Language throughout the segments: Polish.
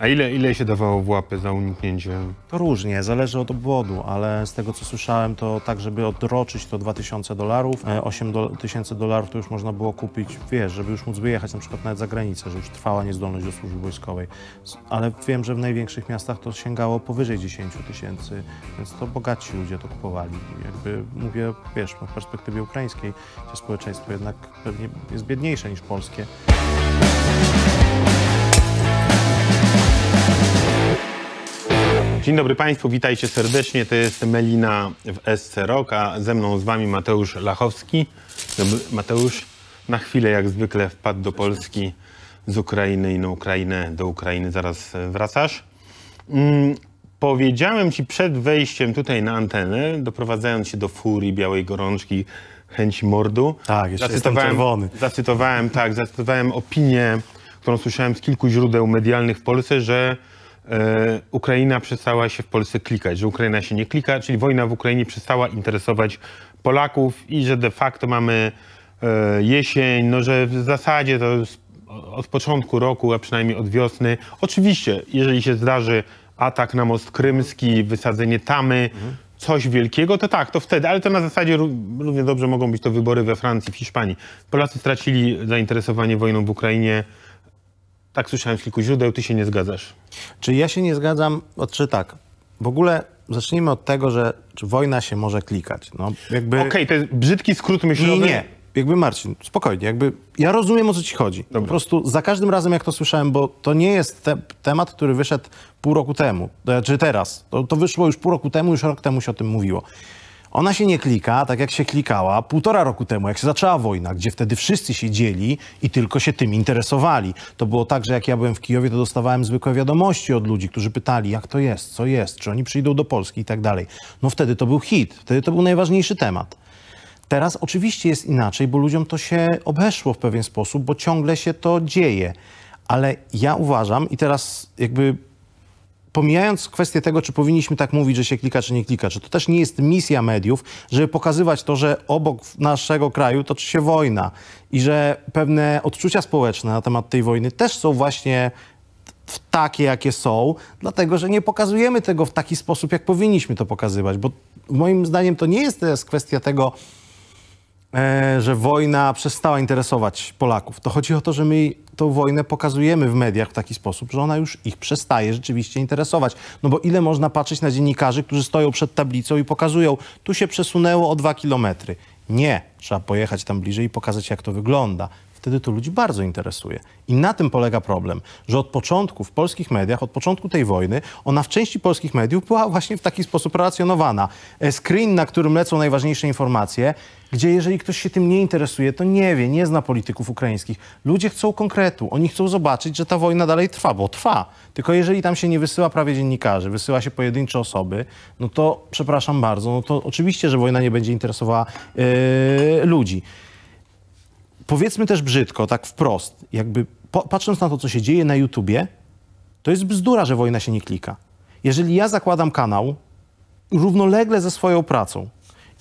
A ile, ile się dawało w łapy za uniknięcie? To różnie, zależy od obwodu, ale z tego co słyszałem, to tak, żeby odroczyć to 2000 dolarów, 8 e, tysięcy dolarów to już można było kupić, wiesz, żeby już móc wyjechać na przykład nawet za granicę, że już trwała niezdolność do służby wojskowej. Ale wiem, że w największych miastach to sięgało powyżej 10 tysięcy, więc to bogaci ludzie to kupowali. Jakby mówię, wiesz, w perspektywie ukraińskiej, gdzie społeczeństwo jednak pewnie jest biedniejsze niż polskie. Dzień dobry Państwu, witajcie serdecznie. To jest Melina w SC Rock, a ze mną z Wami Mateusz Lachowski. Mateusz na chwilę jak zwykle wpadł do Polski z Ukrainy i na Ukrainę. Do Ukrainy zaraz wracasz. Mm, powiedziałem Ci przed wejściem tutaj na antenę, doprowadzając się do furii białej gorączki, chęci mordu. Tak, jeszcze zacytowałem, czerwony. Zacytowałem, tak, zacytowałem opinię, którą słyszałem z kilku źródeł medialnych w Polsce, że E, Ukraina przestała się w Polsce klikać, że Ukraina się nie klika, czyli wojna w Ukrainie przestała interesować Polaków i że de facto mamy e, jesień, no że w zasadzie to od początku roku, a przynajmniej od wiosny. Oczywiście, jeżeli się zdarzy atak na most krymski, wysadzenie tamy, coś wielkiego, to tak, to wtedy, ale to na zasadzie równie dobrze mogą być to wybory we Francji, w Hiszpanii. Polacy stracili zainteresowanie wojną w Ukrainie tak słyszałem z kilku źródeł, ty się nie zgadzasz. Czy ja się nie zgadzam? Czy tak, w ogóle zacznijmy od tego, że wojna się może klikać. No, jakby... Okej, okay, to jest brzydki skrót myślowy. Nie, nie. Jakby Marcin, spokojnie, jakby ja rozumiem o co ci chodzi. Po prostu za każdym razem jak to słyszałem, bo to nie jest te temat, który wyszedł pół roku temu, e, czy teraz. To, to wyszło już pół roku temu, już rok temu się o tym mówiło. Ona się nie klika tak, jak się klikała półtora roku temu, jak się zaczęła wojna, gdzie wtedy wszyscy się dzieli i tylko się tym interesowali. To było tak, że jak ja byłem w Kijowie, to dostawałem zwykłe wiadomości od ludzi, którzy pytali, jak to jest, co jest, czy oni przyjdą do Polski i tak dalej. No wtedy to był hit, wtedy to był najważniejszy temat. Teraz oczywiście jest inaczej, bo ludziom to się obeszło w pewien sposób, bo ciągle się to dzieje. Ale ja uważam, i teraz jakby pomijając kwestię tego, czy powinniśmy tak mówić, że się klika, czy nie klika, czy to też nie jest misja mediów, żeby pokazywać to, że obok naszego kraju toczy się wojna i że pewne odczucia społeczne na temat tej wojny też są właśnie takie, jakie są, dlatego że nie pokazujemy tego w taki sposób, jak powinniśmy to pokazywać, bo moim zdaniem to nie jest kwestia tego, E, że wojna przestała interesować Polaków. To chodzi o to, że my tą wojnę pokazujemy w mediach w taki sposób, że ona już ich przestaje rzeczywiście interesować. No bo ile można patrzeć na dziennikarzy, którzy stoją przed tablicą i pokazują, tu się przesunęło o dwa kilometry. Nie, trzeba pojechać tam bliżej i pokazać, jak to wygląda wtedy to ludzi bardzo interesuje. I na tym polega problem, że od początku w polskich mediach, od początku tej wojny, ona w części polskich mediów była właśnie w taki sposób relacjonowana. E, screen, na którym lecą najważniejsze informacje, gdzie jeżeli ktoś się tym nie interesuje, to nie wie, nie zna polityków ukraińskich. Ludzie chcą konkretu, oni chcą zobaczyć, że ta wojna dalej trwa, bo trwa. Tylko jeżeli tam się nie wysyła prawie dziennikarzy, wysyła się pojedyncze osoby, no to przepraszam bardzo, no to oczywiście, że wojna nie będzie interesowała yy, ludzi powiedzmy też brzydko, tak wprost, jakby po, patrząc na to, co się dzieje na YouTubie, to jest bzdura, że wojna się nie klika. Jeżeli ja zakładam kanał równolegle ze swoją pracą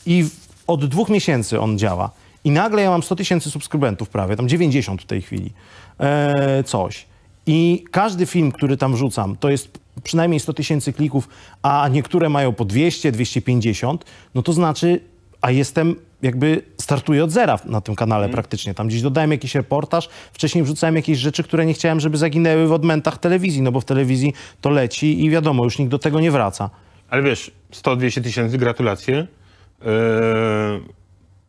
i od dwóch miesięcy on działa i nagle ja mam 100 tysięcy subskrybentów prawie, tam 90 w tej chwili, e, coś. I każdy film, który tam wrzucam, to jest przynajmniej 100 tysięcy klików, a niektóre mają po 200, 250, no to znaczy, a jestem jakby startuję od zera na tym kanale mm. praktycznie. Tam gdzieś dodałem jakiś reportaż, wcześniej wrzucałem jakieś rzeczy, które nie chciałem, żeby zaginęły w odmentach telewizji, no bo w telewizji to leci i wiadomo, już nikt do tego nie wraca. Ale wiesz, 100-200 tysięcy, gratulacje. Yy...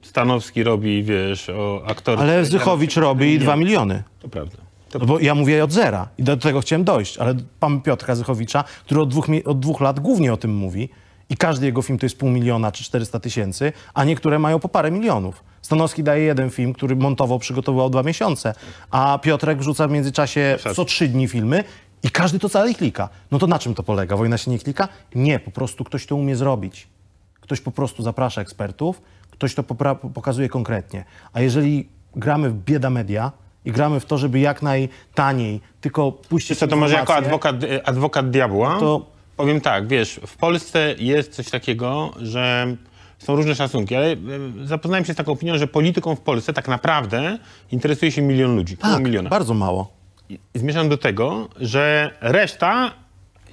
Stanowski robi, wiesz, o aktorach. Ale Zychowicz robi miliony. 2 miliony. To prawda. To no bo ja mówię od zera i do tego chciałem dojść, ale pan Piotra Zychowicza, który od dwóch, od dwóch lat głównie o tym mówi, i każdy jego film to jest pół miliona czy 400 tysięcy, a niektóre mają po parę milionów. Stanowski daje jeden film, który montował, przygotowywał dwa miesiące, a Piotrek wrzuca w międzyczasie co trzy dni filmy i każdy to całe klika. No to na czym to polega? Wojna się nie klika? Nie, po prostu ktoś to umie zrobić. Ktoś po prostu zaprasza ekspertów, ktoś to pokazuje konkretnie. A jeżeli gramy w bieda media, i gramy w to, żeby jak najtaniej, tylko puścić. Co to może jako adwokat, y, adwokat diabła? To powiem tak, wiesz, w Polsce jest coś takiego, że są różne szacunki, ale zapoznałem się z taką opinią, że polityką w Polsce tak naprawdę interesuje się milion ludzi. Tak, miliona. bardzo mało. Zmierzam do tego, że reszta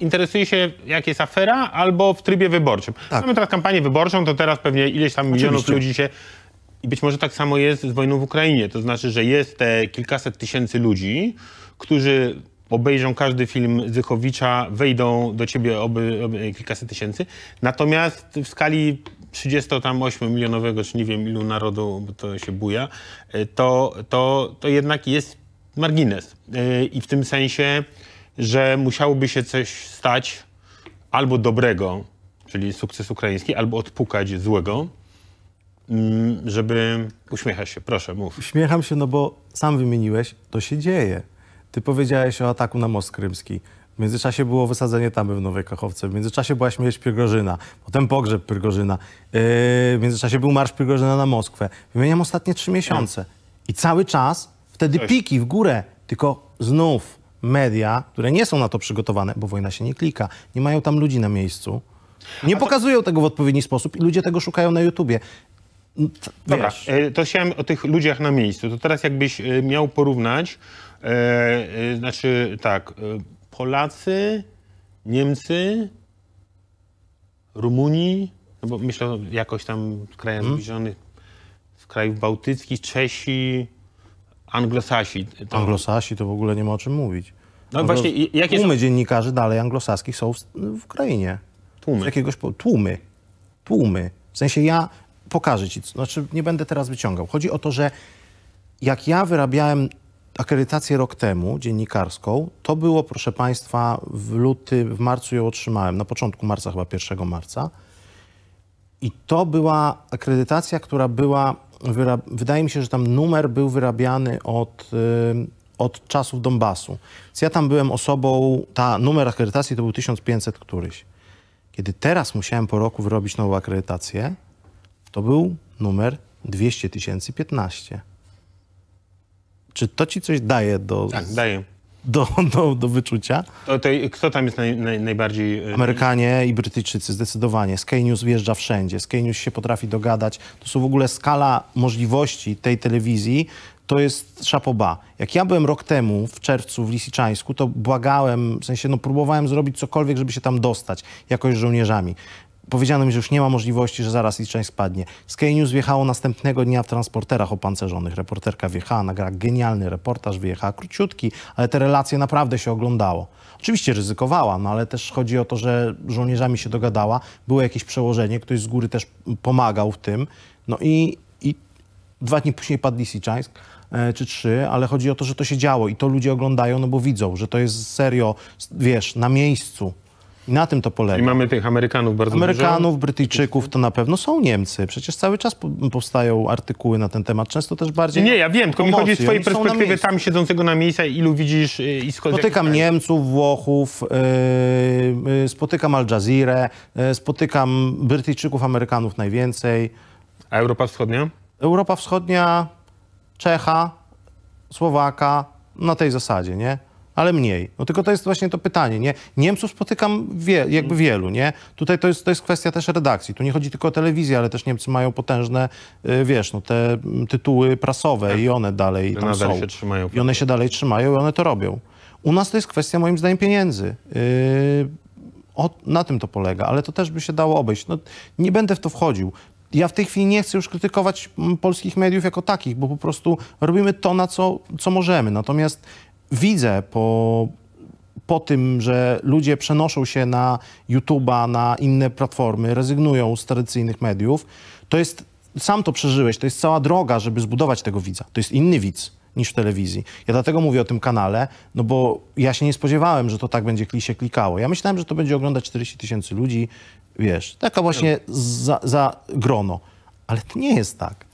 interesuje się, jak jest afera, albo w trybie wyborczym. Tak. Mamy teraz kampanię wyborczą, to teraz pewnie ileś tam milionów Oczywiście. ludzi się... I być może tak samo jest z wojną w Ukrainie. To znaczy, że jest te kilkaset tysięcy ludzi, którzy obejrzą każdy film Zychowicza, wejdą do ciebie oby, oby kilkaset tysięcy. Natomiast w skali 38-milionowego, czy nie wiem ilu narodu, bo to się buja, y, to, to, to jednak jest margines. Y, I w tym sensie, że musiałoby się coś stać albo dobrego, czyli sukces ukraiński, albo odpukać złego, mm, żeby... uśmiechać się, proszę, mów. Uśmiecham się, no bo sam wymieniłeś, to się dzieje. Ty powiedziałeś o ataku na Most Krymski. W międzyczasie było wysadzenie tamy w Nowej Kachowce, w międzyczasie była śmierć Pyrgorzyna, potem pogrzeb Pyrgorzyna, yy, w międzyczasie był marsz Pyrgorzyna na Moskwę. Wymieniam ostatnie trzy miesiące. I cały czas wtedy piki w górę, tylko znów media, które nie są na to przygotowane, bo wojna się nie klika, nie mają tam ludzi na miejscu, nie to... pokazują tego w odpowiedni sposób i ludzie tego szukają na YouTubie. Dobra, e, to chciałem o tych ludziach na miejscu. To teraz jakbyś e, miał porównać E, e, znaczy tak, e, Polacy, Niemcy, Rumunii, no bo myślę jakoś tam krajach hmm? zbliżonych, z krajów bałtyckich, Czesi, Anglosasi. To... Anglosasi to w ogóle nie ma o czym mówić. No właśnie, jakie Tłumy są... dziennikarzy dalej anglosaskich są w, w krainie. Tłumy. jakiegoś po... Tłumy. Tłumy. W sensie ja pokażę ci, znaczy nie będę teraz wyciągał. Chodzi o to, że jak ja wyrabiałem akredytację rok temu, dziennikarską. To było, proszę Państwa, w luty, w marcu ją otrzymałem, na początku marca, chyba 1 marca. I to była akredytacja, która była, wydaje mi się, że tam numer był wyrabiany od, y, od czasów Donbasu. Więc ja tam byłem osobą, ta numer akredytacji to był 1500 któryś. Kiedy teraz musiałem po roku wyrobić nową akredytację, to był numer 200 015. Czy to ci coś daje do... Tak, daje. Do, do, do wyczucia. To, to, kto tam jest naj, naj, najbardziej... Y, Amerykanie i Brytyjczycy, zdecydowanie. Sky wjeżdża wszędzie. Sky się potrafi dogadać. To są w ogóle skala możliwości tej telewizji, to jest szapoba. Jak ja byłem rok temu w czerwcu w Lisiczańsku, to błagałem, w sensie no próbowałem zrobić cokolwiek, żeby się tam dostać, jakoś żołnierzami. Powiedziano mi, że już nie ma możliwości, że zaraz ich część spadnie. Sky News wjechało następnego dnia w transporterach opancerzonych. Reporterka wjechała, nagrała genialny reportaż, wyjechała króciutki, ale te relacje naprawdę się oglądało. Oczywiście ryzykowała, no ale też chodzi o to, że żołnierzami się dogadała, było jakieś przełożenie, ktoś z góry też pomagał w tym. No i, i dwa dni później padli Siczańsk, e, czy trzy, ale chodzi o to, że to się działo i to ludzie oglądają, no bo widzą, że to jest serio, wiesz, na miejscu. I na tym to polega. I mamy tych Amerykanów bardzo Amerykanów, dużo. Brytyjczyków to na pewno są Niemcy. Przecież cały czas powstają artykuły na ten temat, często też bardziej. Nie, ja wiem, tylko mi chodzi z twojej perspektywy tam siedzącego na miejscu, ilu widzisz y, i skąd. Spotykam jak... Niemców, Włochów, yy, yy, spotykam Al Jazeera, y, spotykam Brytyjczyków, Amerykanów najwięcej. A Europa Wschodnia? Europa Wschodnia, Czecha, Słowaka, na tej zasadzie, nie? ale mniej. No tylko to jest właśnie to pytanie, nie? Niemców spotykam wie, jakby mhm. wielu, nie? Tutaj to jest, to jest kwestia też redakcji. Tu nie chodzi tylko o telewizję, ale też Niemcy mają potężne, y, wiesz, no te mm, tytuły prasowe tak. i one dalej tam są. Się trzymają. I one się dalej trzymają i one to robią. U nas to jest kwestia moim zdaniem pieniędzy. Y, o, na tym to polega, ale to też by się dało obejść. No, nie będę w to wchodził. Ja w tej chwili nie chcę już krytykować mm, polskich mediów jako takich, bo po prostu robimy to, na co, co możemy. Natomiast widzę po, po tym, że ludzie przenoszą się na YouTube'a, na inne platformy, rezygnują z tradycyjnych mediów, to jest, sam to przeżyłeś, to jest cała droga, żeby zbudować tego widza. To jest inny widz niż w telewizji. Ja dlatego mówię o tym kanale, no bo ja się nie spodziewałem, że to tak będzie się klikało. Ja myślałem, że to będzie oglądać 40 tysięcy ludzi, wiesz, taka właśnie za, za grono. Ale to nie jest tak.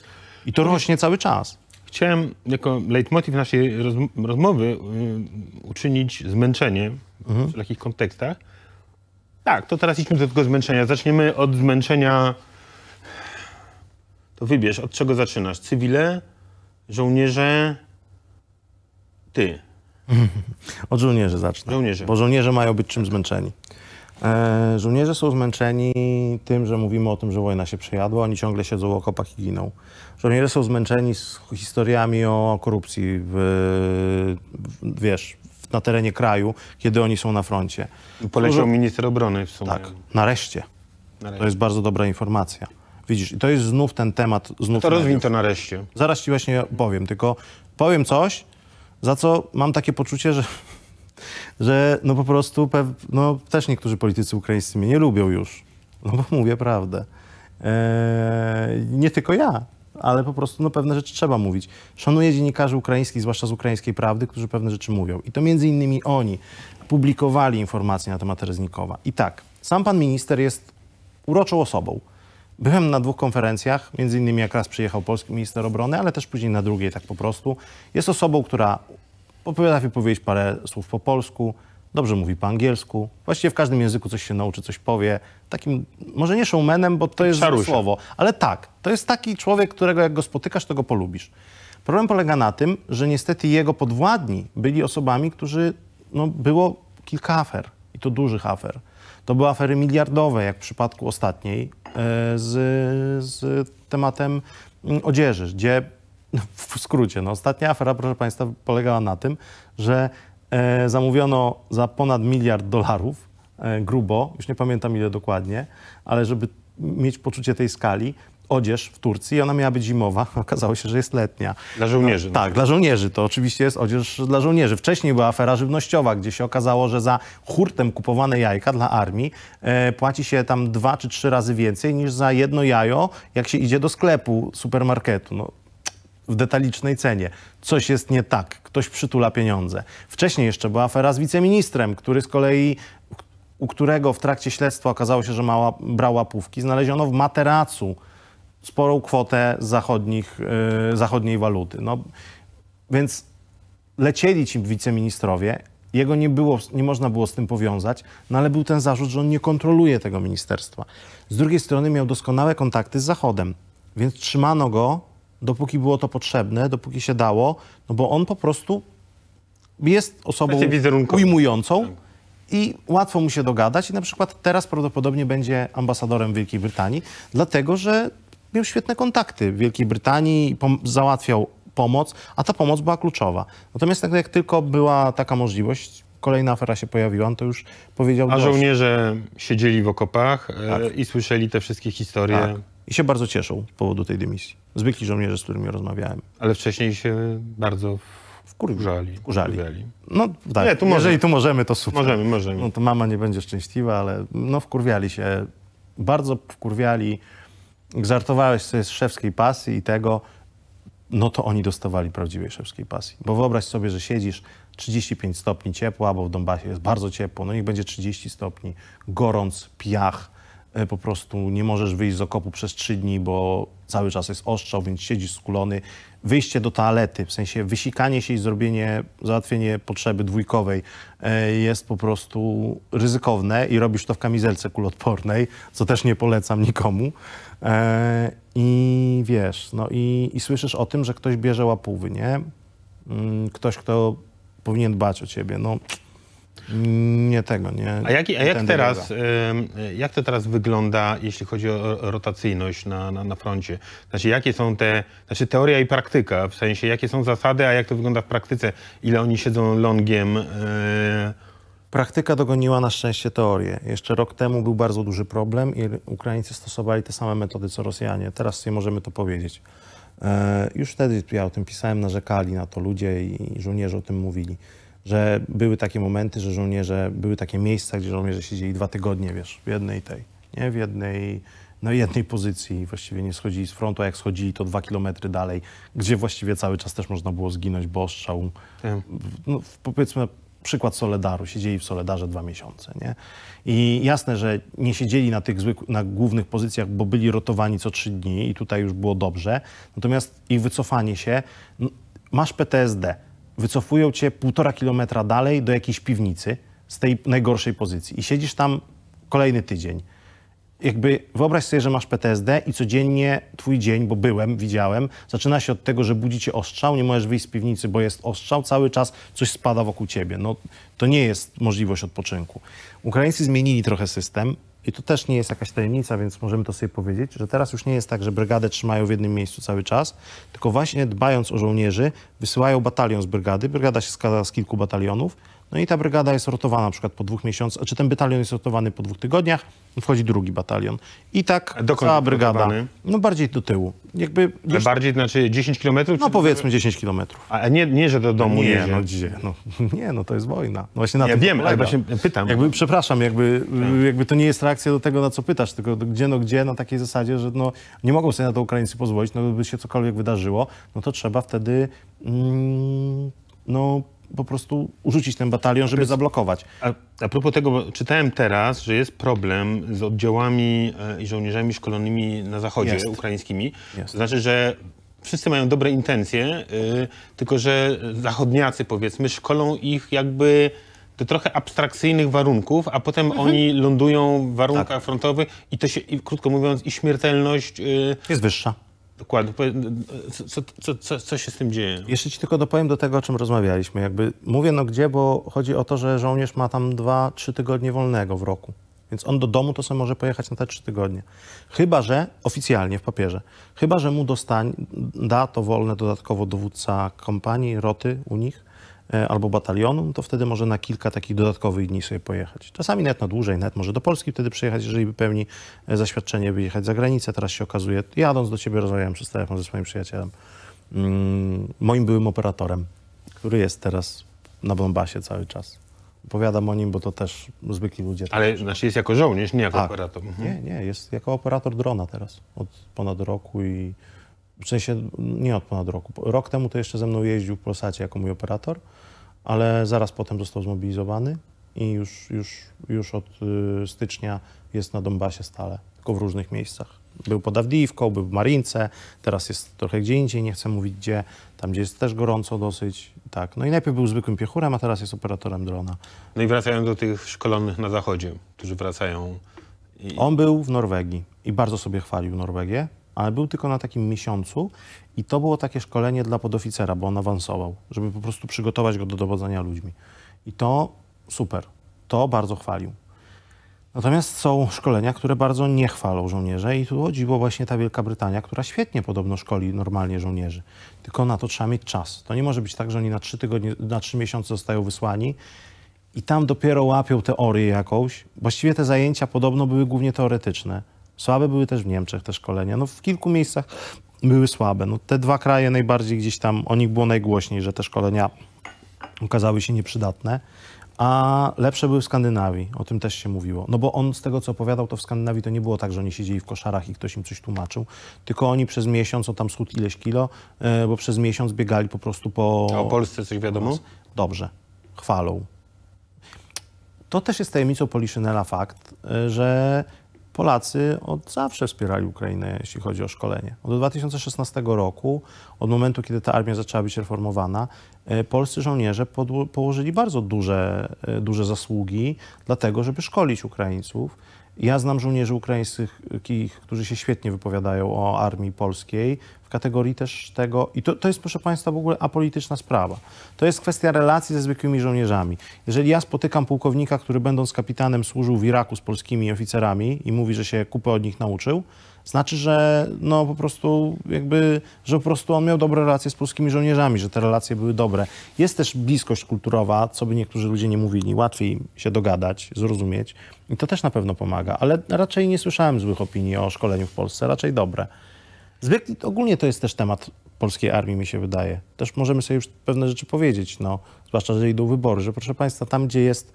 I to no rośnie cały czas chciałem jako leitmotiv naszej roz, rozmowy y, uczynić zmęczenie mhm. w takich kontekstach. Tak, to teraz idźmy do tego zmęczenia. Zaczniemy od zmęczenia. To wybierz, od czego zaczynasz? Cywile, żołnierze, ty. Od żołnierzy zacznę. Żołnierze. Bo żołnierze mają być czym zmęczeni. E, żołnierze są zmęczeni tym, że mówimy o tym, że wojna się przejadła, oni ciągle siedzą w okopach i giną. Żołnierze są zmęczeni z historiami o korupcji, w, w, wiesz, na terenie kraju, kiedy oni są na froncie. Poleciał minister obrony w sumie. Tak, nareszcie. nareszcie. To jest bardzo dobra informacja. Widzisz, i to jest znów ten temat. Znów to rozwin to nareszcie. Zaraz ci właśnie powiem, tylko powiem coś, za co mam takie poczucie, że że no po prostu no, też niektórzy politycy ukraińscy mnie nie lubią już, no bo mówię prawdę. Eee, nie tylko ja, ale po prostu no, pewne rzeczy trzeba mówić. Szanuję dziennikarzy ukraińskich, zwłaszcza z ukraińskiej prawdy, którzy pewne rzeczy mówią. I to między innymi oni publikowali informacje na temat Reznikowa. I tak, sam pan minister jest uroczą osobą. Byłem na dwóch konferencjach, między innymi jak raz przyjechał polski minister obrony, ale też później na drugiej tak po prostu. Jest osobą, która potrafi powiedzieć parę słów po polsku, dobrze mówi po angielsku, właściwie w każdym języku coś się nauczy, coś powie. Takim, może nie showmanem, bo to tak, jest słowo, ale tak, to jest taki człowiek, którego jak go spotykasz, to go polubisz. Problem polega na tym, że niestety jego podwładni byli osobami, którzy, no było kilka afer i to dużych afer. To były afery miliardowe, jak w przypadku ostatniej e, z, z tematem mm, odzieży, gdzie no, w skrócie, no, ostatnia afera, proszę Państwa, polegała na tym, że e, zamówiono za ponad miliard dolarów, e, grubo, już nie pamiętam ile dokładnie, ale żeby mieć poczucie tej skali, odzież w Turcji. Ona miała być zimowa, okazało się, że jest letnia. Dla żołnierzy. No, tak, dla żołnierzy. To oczywiście jest odzież dla żołnierzy. Wcześniej była afera żywnościowa, gdzie się okazało, że za hurtem kupowane jajka dla armii e, płaci się tam dwa czy trzy razy więcej niż za jedno jajo, jak się idzie do sklepu, supermarketu. No, w detalicznej cenie. Coś jest nie tak, ktoś przytula pieniądze. Wcześniej jeszcze była afera z wiceministrem, który z kolei u którego w trakcie śledztwa okazało się, że mała, brał łapówki, znaleziono w materacu sporą kwotę zachodnich, yy, zachodniej waluty. No, więc lecieli ci wiceministrowie, jego nie, było, nie można było z tym powiązać, no ale był ten zarzut, że on nie kontroluje tego ministerstwa. Z drugiej strony miał doskonałe kontakty z Zachodem, więc trzymano go dopóki było to potrzebne, dopóki się dało, no bo on po prostu jest osobą ujmującą tak. i łatwo mu się dogadać. I na przykład teraz prawdopodobnie będzie ambasadorem Wielkiej Brytanii, dlatego że miał świetne kontakty w Wielkiej Brytanii, załatwiał pomoc, a ta pomoc była kluczowa. Natomiast jak tylko była taka możliwość, kolejna afera się pojawiła, on to już powiedział A dość. żołnierze siedzieli w okopach e, tak. i słyszeli te wszystkie historie. Tak. I się bardzo cieszą z powodu tej dymisji. Zwykli żołnierze, z którymi rozmawiałem. Ale wcześniej się bardzo wkurzali. Wkurzali. wkurzali. No tak, nie, tu jeżeli tu możemy, to super. Możemy, możemy. No to mama nie będzie szczęśliwa, ale no wkurwiali się. Bardzo wkurwiali. Gzartowałeś sobie z szewskiej pasji i tego, no to oni dostawali prawdziwej szewskiej pasji. Bo wyobraź sobie, że siedzisz 35 stopni ciepła, bo w Donbasie jest bardzo ciepło, no niech będzie 30 stopni, gorąc, piach, E, po prostu nie możesz wyjść z okopu przez trzy dni, bo cały czas jest ostrzał, więc siedzisz skulony. Wyjście do toalety, w sensie wysikanie się i zrobienie, załatwienie potrzeby dwójkowej e, jest po prostu ryzykowne i robisz to w kamizelce kulodpornej, co też nie polecam nikomu. E, I wiesz, no i, i słyszysz o tym, że ktoś bierze łapówy, nie? Mm, ktoś, kto powinien dbać o ciebie, no nie tego, nie. A, jak, a jak, teraz, jak to teraz wygląda, jeśli chodzi o rotacyjność na, na, na froncie? Znaczy, jakie są te, znaczy teoria i praktyka, w sensie jakie są zasady, a jak to wygląda w praktyce? Ile oni siedzą longiem? E, praktyka dogoniła na szczęście teorię. Jeszcze rok temu był bardzo duży problem i Ukraińcy stosowali te same metody co Rosjanie. Teraz sobie możemy to powiedzieć. E, już wtedy, ja o tym pisałem, narzekali na to ludzie i żołnierze o tym mówili że były takie momenty, że żołnierze, były takie miejsca, gdzie żołnierze siedzieli dwa tygodnie, wiesz, w jednej tej, nie? W jednej, na no, jednej pozycji, właściwie nie schodzili z frontu, a jak schodzili, to dwa kilometry dalej, gdzie właściwie cały czas też można było zginąć, bo ostrzał, tak. no, powiedzmy przykład Soledaru, siedzieli w Soledarze dwa miesiące, nie? I jasne, że nie siedzieli na tych zwyk- na głównych pozycjach, bo byli rotowani co trzy dni i tutaj już było dobrze, natomiast ich wycofanie się, masz PTSD, wycofują cię półtora kilometra dalej do jakiejś piwnicy z tej najgorszej pozycji i siedzisz tam kolejny tydzień. Jakby wyobraź sobie, że masz PTSD i codziennie twój dzień, bo byłem, widziałem, zaczyna się od tego, że budzi cię ostrzał, nie możesz wyjść z piwnicy, bo jest ostrzał, cały czas coś spada wokół ciebie. No, to nie jest możliwość odpoczynku. Ukraińcy zmienili trochę system, i to też nie jest jakaś tajemnica, więc możemy to sobie powiedzieć, że teraz już nie jest tak, że brygadę trzymają w jednym miejscu cały czas, tylko właśnie dbając o żołnierzy, wysyłają batalion z brygady. Brygada się składa z kilku batalionów, no i ta brygada jest rotowana na przykład po dwóch miesiącach, czy znaczy ten batalion jest rotowany po dwóch tygodniach, wchodzi drugi batalion. I tak Dokąd cała brygada. Rotowany? No bardziej do tyłu. Jakby już... bardziej, znaczy 10 kilometrów? No powiedzmy 10 kilometrów. A nie, nie, że do domu nie, jedzie. No, gdzie? No, nie, no to jest wojna. No właśnie na ja wiem, ale właśnie pytam. Jakby, przepraszam, jakby, tak. jakby to nie jest reakcja do tego, na co pytasz, tylko gdzie, no gdzie, na takiej zasadzie, że no, nie mogą sobie na to Ukraińcy pozwolić, no by się cokolwiek wydarzyło, no to trzeba wtedy mm, no, po prostu urzucić ten batalion, żeby zablokować. A, a propos tego, czytałem teraz, że jest problem z oddziałami e, i żołnierzami szkolonymi na zachodzie jest. ukraińskimi. Jest. znaczy, że wszyscy mają dobre intencje, yy, tylko że zachodniacy powiedzmy szkolą ich jakby do trochę abstrakcyjnych warunków, a potem mhm. oni lądują w warunkach tak. frontowych i to się, krótko mówiąc, i śmiertelność... Yy, jest wyższa. Dokładnie. Co, co, co, co, się z tym dzieje? Jeszcze ci tylko dopowiem do tego, o czym rozmawialiśmy. Jakby mówię no gdzie, bo chodzi o to, że żołnierz ma tam dwa, trzy tygodnie wolnego w roku. Więc on do domu to sobie może pojechać na te trzy tygodnie. Chyba, że oficjalnie w papierze, chyba, że mu dostań, da to wolne dodatkowo dowódca kompanii, roty u nich, E, albo batalionu, no to wtedy może na kilka takich dodatkowych dni sobie pojechać. Czasami nawet na dłużej, nawet może do Polski wtedy przyjechać, jeżeli pełni e, zaświadczenie, wyjechać za granicę. Teraz się okazuje, jadąc do ciebie rozmawiałem przez telefon ze swoim przyjacielem, mm, moim byłym operatorem, który jest teraz na Bombasie cały czas. Opowiadam o nim, bo to też zwykli ludzie. Ale tak znaczy jest jako żołnierz, nie jako tak. operator. Mhm. Nie, nie, jest jako operator drona teraz od ponad roku i w sensie nie od ponad roku. Rok temu to jeszcze ze mną jeździł w Polsacie jako mój operator, ale zaraz potem został zmobilizowany i już, już, już od y, stycznia jest na Donbasie stale, tylko w różnych miejscach. Był pod Awdiwką, był w Marince, teraz jest trochę gdzie indziej, nie chcę mówić gdzie, tam gdzie jest też gorąco dosyć, tak. No i najpierw był zwykłym piechurem, a teraz jest operatorem drona. No i wracają do tych szkolonych na zachodzie, którzy wracają. I... On był w Norwegii i bardzo sobie chwalił Norwegię, ale był tylko na takim miesiącu i to było takie szkolenie dla podoficera, bo on awansował, żeby po prostu przygotować go do dowodzenia ludźmi. I to super, to bardzo chwalił. Natomiast są szkolenia, które bardzo nie chwalą żołnierze i tu chodziło właśnie ta Wielka Brytania, która świetnie podobno szkoli normalnie żołnierzy. Tylko na to trzeba mieć czas. To nie może być tak, że oni na trzy, tygodnie, na trzy miesiące zostają wysłani i tam dopiero łapią teorię jakąś. Właściwie te zajęcia podobno były głównie teoretyczne Słabe były też w Niemczech te szkolenia. No w kilku miejscach były słabe. No te dwa kraje najbardziej gdzieś tam, o nich było najgłośniej, że te szkolenia okazały się nieprzydatne. A lepsze były w Skandynawii, o tym też się mówiło. No bo on z tego, co opowiadał, to w Skandynawii to nie było tak, że oni siedzieli w koszarach i ktoś im coś tłumaczył, tylko oni przez miesiąc, o tam schód ileś kilo, e, bo przez miesiąc biegali po prostu po... A o Polsce coś wiadomo? Dobrze, chwalą. To też jest tajemnicą Poliszynela fakt, e, że Polacy od zawsze wspierali Ukrainę, jeśli chodzi o szkolenie. Od 2016 roku, od momentu, kiedy ta armia zaczęła być reformowana, e, polscy żołnierze podło- położyli bardzo duże, e, duże zasługi dlatego, żeby szkolić Ukraińców. Ja znam żołnierzy ukraińskich, którzy się świetnie wypowiadają o armii polskiej, w kategorii też tego, i to, to jest, proszę Państwa, w ogóle apolityczna sprawa. To jest kwestia relacji ze zwykłymi żołnierzami. Jeżeli ja spotykam pułkownika, który będąc kapitanem służył w Iraku z polskimi oficerami i mówi, że się kupę od nich nauczył, znaczy, że no po prostu jakby, że po prostu on miał dobre relacje z polskimi żołnierzami, że te relacje były dobre. Jest też bliskość kulturowa, co by niektórzy ludzie nie mówili, łatwiej się dogadać, zrozumieć i to też na pewno pomaga, ale raczej nie słyszałem złych opinii o szkoleniu w Polsce, raczej dobre. Zwykle, ogólnie to jest też temat polskiej armii, mi się wydaje. Też możemy sobie już pewne rzeczy powiedzieć, no, zwłaszcza, że idą wybory, że proszę Państwa, tam gdzie jest,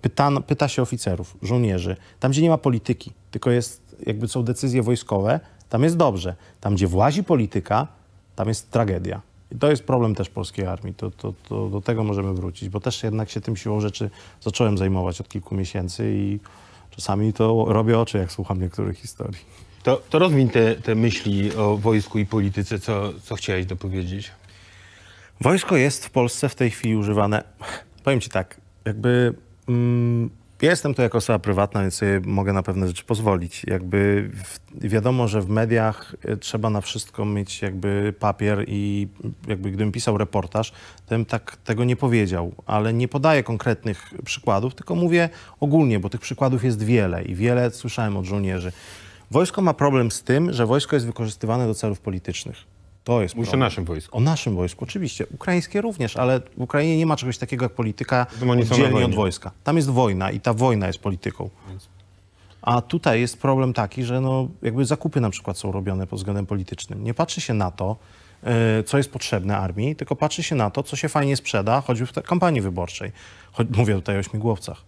pyta, pyta się oficerów, żołnierzy, tam gdzie nie ma polityki, tylko jest jakby są decyzje wojskowe, tam jest dobrze. Tam, gdzie włazi polityka, tam jest tragedia. I to jest problem też polskiej armii. To, to, to do tego możemy wrócić, bo też jednak się tym siłą rzeczy zacząłem zajmować od kilku miesięcy i czasami to robię oczy, jak słucham niektórych historii. To, to rozwiń te, te myśli o wojsku i polityce, co, co chciałeś dopowiedzieć. Wojsko jest w Polsce w tej chwili używane, powiem ci tak, jakby mm, ja jestem tu jako osoba prywatna, więc sobie mogę na pewne rzeczy pozwolić. Jakby w, wiadomo, że w mediach e, trzeba na wszystko mieć jakby papier i jakby gdybym pisał reportaż, to bym tak tego nie powiedział, ale nie podaję konkretnych przykładów, tylko mówię ogólnie, bo tych przykładów jest wiele i wiele słyszałem od żołnierzy. Wojsko ma problem z tym, że wojsko jest wykorzystywane do celów politycznych. To jest Mówisz problem. o naszym wojsku. O naszym wojsku, oczywiście. Ukraińskie również, ale w Ukrainie nie ma czegoś takiego jak polityka oddzielnie od wojska. Tam jest wojna i ta wojna jest polityką. A tutaj jest problem taki, że no, jakby zakupy na przykład są robione pod względem politycznym. Nie patrzy się na to, e, co jest potrzebne armii, tylko patrzy się na to, co się fajnie sprzeda, choćby w kampanii wyborczej. Choć, mówię tutaj o śmigłowcach.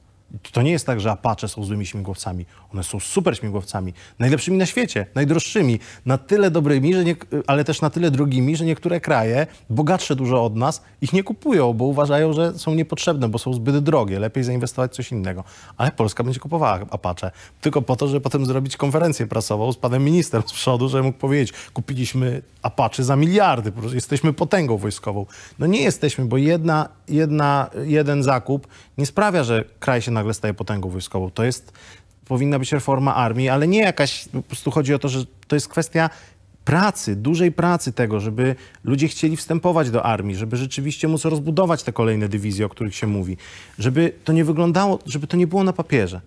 To nie jest tak, że Apache są złymi śmigłowcami. One są super śmigłowcami, najlepszymi na świecie, najdroższymi, na tyle dobrymi, że nie, ale też na tyle drogimi, że niektóre kraje, bogatsze dużo od nas, ich nie kupują, bo uważają, że są niepotrzebne, bo są zbyt drogie, lepiej zainwestować w coś innego. Ale Polska będzie kupowała Apache tylko po to, żeby potem zrobić konferencję prasową z panem ministrem z przodu, że mógł powiedzieć, kupiliśmy Apache za miliardy, jesteśmy potęgą wojskową. No nie jesteśmy, bo jedna, jedna, jeden zakup nie sprawia, że kraj się nagle staje potęgą wojskową. To jest powinna być reforma armii, ale nie jakaś, po prostu chodzi o to, że to jest kwestia pracy, dużej pracy tego, żeby ludzie chcieli wstępować do armii, żeby rzeczywiście móc rozbudować te kolejne dywizje, o których się mówi, żeby to nie wyglądało, żeby to nie było na papierze.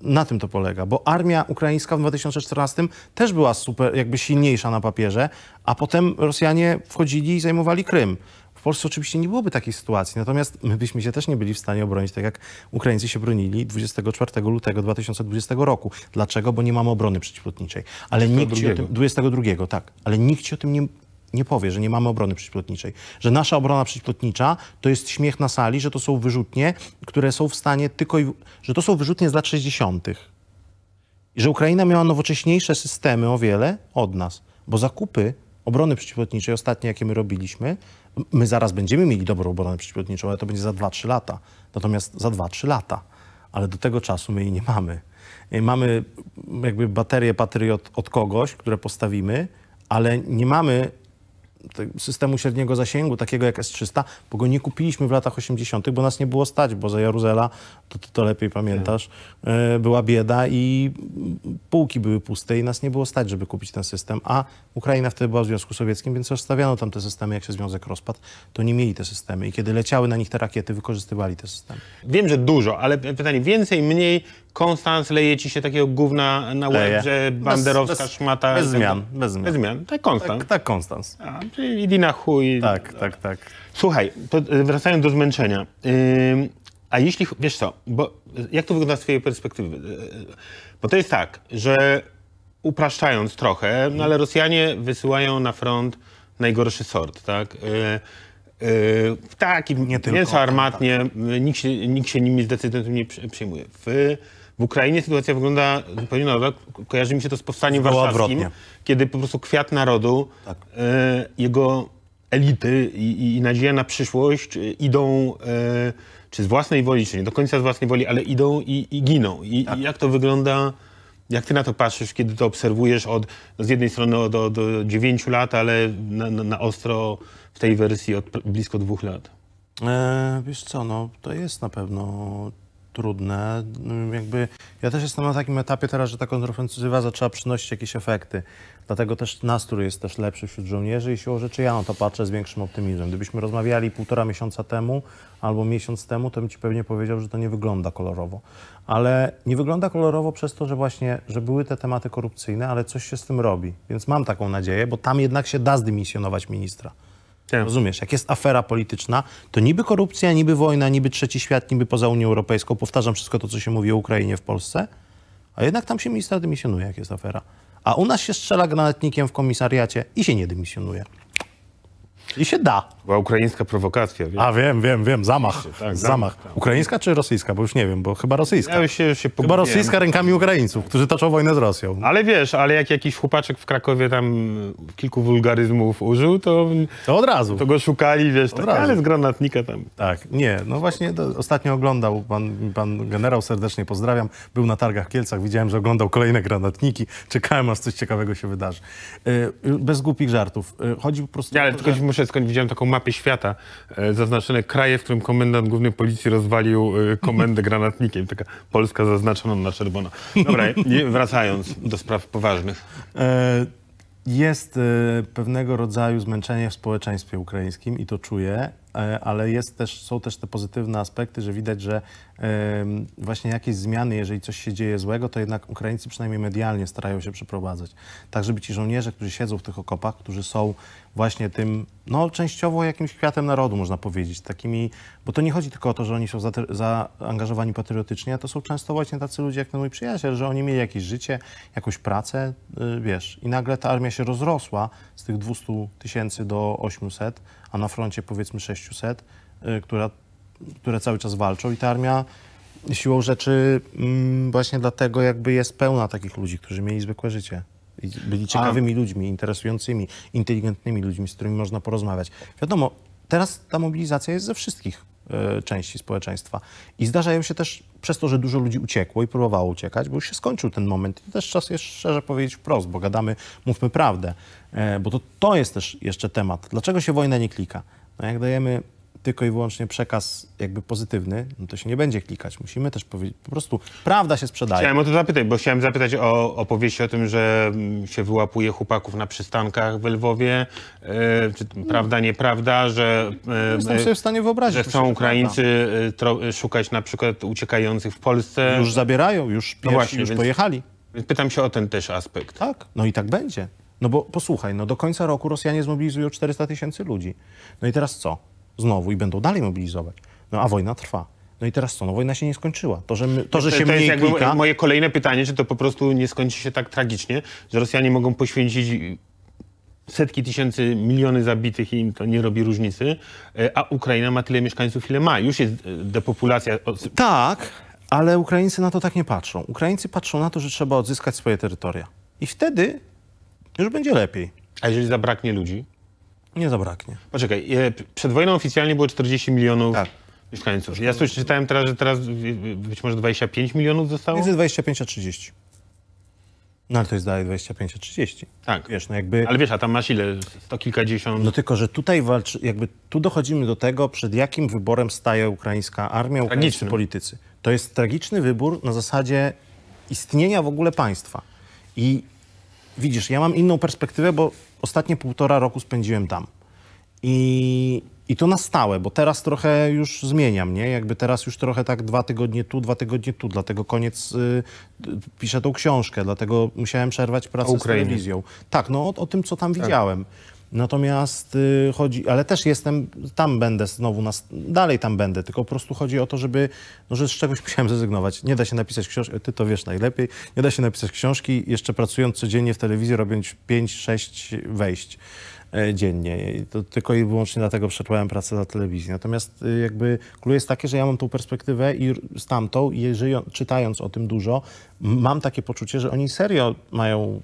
Na tym to polega, bo armia ukraińska w 2014 też była super, jakby silniejsza na papierze, a potem Rosjanie wchodzili i zajmowali Krym. W Polsce oczywiście nie byłoby takiej sytuacji, natomiast my byśmy się też nie byli w stanie obronić, tak jak Ukraińcy się bronili 24 lutego 2020 roku. Dlaczego? Bo nie mamy obrony przeciwlotniczej. Ale 22. nikt ci o tym, 22, tak. Ale nikt ci o tym nie, nie powie, że nie mamy obrony przeciwlotniczej, że nasza obrona przeciwlotnicza to jest śmiech na sali, że to są wyrzutnie, które są w stanie tylko i... że to są wyrzutnie z lat 60. I że Ukraina miała nowocześniejsze systemy o wiele od nas, bo zakupy obrony przeciwlotniczej ostatnie, jakie my robiliśmy, My zaraz będziemy mieli dobrą obronę przeciwlotniczą, ale to będzie za 2-3 lata. Natomiast za 2-3 lata. Ale do tego czasu my jej nie mamy. E, mamy jakby baterię Patriot od kogoś, które postawimy, ale nie mamy systemu średniego zasięgu, takiego jak S300, bo go nie kupiliśmy w latach 80., bo nas nie było stać, bo za Jaruzela, to ty to lepiej pamiętasz, e, była bieda i półki były puste i nas nie było stać, żeby kupić ten system, a Ukraina wtedy była w Związku Sowieckim, więc rozstawiano tam te systemy, jak się Związek rozpadł, to nie mieli te systemy i kiedy leciały na nich te rakiety, wykorzystywali te systemy. Wiem, że dużo, ale pytanie więcej, mniej, Konstans leje ci się takiego gówna na łeb, leje. że banderowska bez, szmata... Bez zmian, bez zmian. Bez zmian, tak Konstans. Tak, tak Konstans. A, czyli Idina chuj. Tak, tak, tak. Słuchaj, y, wracając do zmęczenia. Yy, a jeśli, wiesz co, bo y, jak to wygląda z twojej perspektywy? Y, bo to jest tak, że upraszczając trochę, no ale Rosjanie wysyłają na front najgorszy sort, tak? Yy, Yy, tak i nie tylko. Jest armatnie, y, nikt się, nikt się nimi zdecydowanie nie przejmuje. W, w Ukrainie sytuacja wygląda zupełnie nowa. Kojarzy mi się to z powstaniem Było warszawskim, odwrotnie. kiedy po prostu kwiat narodu, tak. Y, jego elity i, i, nadzieja na przyszłość y, idą, czy z własnej woli, czy nie do końca z własnej woli, ale idą i, i giną. I, tak. I jak to wygląda... Jak ty na to patrzysz, kiedy to obserwujesz od, no z jednej strony od, od 9 lat, ale na, na, na ostro w tej wersji od blisko dwóch lat? E, wiesz co, no to jest na pewno trudne. No, jakby ja też jestem na takim etapie teraz, że ta kontrofensywa zaczęła przynosić jakieś efekty. Dlatego też nastrój jest też lepszy wśród żołnierzy i siłą rzeczy ja na to patrzę z większym optymizmem. Gdybyśmy rozmawiali półtora miesiąca temu albo miesiąc temu, to bym ci pewnie powiedział, że to nie wygląda kolorowo. Ale nie wygląda kolorowo przez to, że właśnie, że były te tematy korupcyjne, ale coś się z tym robi. Więc mam taką nadzieję, bo tam jednak się da zdymisjonować ministra. Tak. Rozumiesz, jak jest afera polityczna, to niby korupcja, niby wojna, niby trzeci świat, niby poza Unią Europejską. Powtarzam wszystko to, co się mówi o Ukrainie w Polsce, a jednak tam się minister dymisjonuje, jak jest afera. A u nas się strzela granatnikiem w komisariacie i się nie dymisjonuje. I się da. Była ukraińska prowokacja. Wiem. A wiem, wiem, wiem, zamach. Tak, zamach. Tam. Ukraińska czy rosyjska? Bo już nie wiem, bo chyba rosyjska. Ja się, się chyba rosyjska rękami Ukraińców, którzy toczą wojnę z Rosją. Ale wiesz, ale jak jakiś chłopaczek w Krakowie tam kilku wulgaryzmów użył, to... To od razu. To go szukali, wiesz, tak, ale z granatnika tam. Tak, nie, no właśnie ostatnio oglądał pan, pan generał, serdecznie pozdrawiam, był na targach w Kielcach, widziałem, że oglądał kolejne granatniki, czekałem, aż coś ciekawego się wydarzy. Y, y, bez głupich żartów. Y, chodzi po prostu... Ja, ale tylko że... muszę skończyć, widziałem taką mapie świata e, zaznaczone kraje, w którym komendant główny policji rozwalił e, komendę granatnikiem. Taka Polska zaznaczona na czerwono. Dobra, wracając do spraw poważnych. E, jest pewnego rodzaju zmęczenie w społeczeństwie ukraińskim i to czuję E, ale jest też, są też te pozytywne aspekty, że widać, że właśnie jakieś zmiany, jeżeli coś się dzieje złego, to jednak Ukraińcy przynajmniej medialnie starają się przeprowadzać. Tak, żeby ci żołnierze, którzy siedzą w tych okopach, którzy są właśnie tym, no częściowo jakimś kwiatem narodu, można powiedzieć, takimi, bo to nie chodzi tylko o to, że oni są zaangażowani patriotycznie, a to są często właśnie tacy ludzie jak ten mój przyjaciel, że oni mieli jakieś życie, jakąś pracę, y, wiesz, i nagle ta armia się rozrosła z tych 200 tysięcy do 800, a na froncie powiedzmy 600, y, która, które cały czas walczą i ta armia siłą rzeczy mm, właśnie dlatego jakby jest pełna takich ludzi, którzy mieli zwykłe życie. Byli ciekawymi a... ludźmi, interesującymi, inteligentnymi ludźmi, z którymi można porozmawiać. Wiadomo, teraz ta mobilizacja jest ze wszystkich E, części społeczeństwa. I zdarzają się też przez to, że dużo ludzi uciekło i próbowało uciekać, bo już się skończył ten moment. I też czas jest szczerze powiedzieć wprost, bo gadamy, mówmy prawdę, e, bo to, to jest też jeszcze temat. Dlaczego się wojna nie klika? No jak dajemy tylko i wyłącznie przekaz jakby pozytywny, no to się nie będzie klikać. Musimy też powiedzieć, po prostu prawda się sprzedaje. Chciałem o to zapytać, bo chciałem zapytać o opowieści o tym, że mm, się wyłapuje chłopaków na przystankach w Lwowie, yy, czy, mm. prawda, nieprawda, że... Yy, Jestem sobie w stanie e, wyobrazić. Że chcą Ukraińcy tro, szukać na przykład uciekających w Polsce. Już zabierają, już, no pierwsi, no właśnie, już więc, pojechali. pytam się o ten też aspekt. Tak, no i tak będzie. No bo posłuchaj, no do końca roku Rosjanie zmobilizują 400 tysięcy ludzi. No i teraz co? znowu i będą dalej mobilizować. No a wojna trwa. No i teraz co? No wojna się nie skończyła. To, że, my, to, że to, się to jest jakby klika... moje kolejne pytanie, czy to po prostu nie skończy się tak tragicznie, że Rosjanie mogą poświęcić setki tysięcy, miliony zabitych i im to nie robi różnicy, e, a Ukraina ma tyle mieszkańców, ile ma. Już jest e, depopulacja. Tak, ale Ukraińcy na to tak nie patrzą. Ukraińcy patrzą na to, że trzeba odzyskać swoje terytoria. I wtedy już będzie lepiej. A jeżeli zabraknie ludzi? Nie zabraknie. Poczekaj, przed wojną oficjalnie było 40 milionów tak. mieszkańców. Ja coś czytałem teraz, że teraz być może 25 milionów zostało? Między 25 a 30. No ale to jest dalej 25 a 30. Tak. Wiesz, no jakby... Ale wiesz, a tam masz ile? To kilkadziesiąt... No tylko, że tutaj walczy, jakby tu dochodzimy do tego, przed jakim wyborem staje ukraińska armia, ukraińscy politycy. To jest tragiczny wybór na zasadzie istnienia w ogóle państwa. I widzisz, ja mam inną perspektywę, bo ostatnie półtora roku spędziłem tam. I, I to na stałe, bo teraz trochę już zmieniam, nie? Jakby teraz już trochę tak dwa tygodnie tu, dwa tygodnie tu, dlatego koniec, y, piszę tą książkę, dlatego musiałem przerwać pracę z telewizją. Tak, no o, o tym, co tam tak. widziałem. Natomiast y, chodzi, ale też jestem, tam będę znowu, nas, dalej tam będę, tylko po prostu chodzi o to, żeby, no, że z czegoś musiałem zrezygnować. Nie da się napisać książki, ty to wiesz najlepiej, nie da się napisać książki, jeszcze pracując codziennie w telewizji, robiąc 5-6 wejść y, dziennie. I to tylko i wyłącznie dlatego przetrwałem pracę na telewizji. Natomiast y, jakby klucz jest takie, że ja mam tą perspektywę i z tamtą, i jeżeli, czytając o tym dużo, mam takie poczucie, że oni serio mają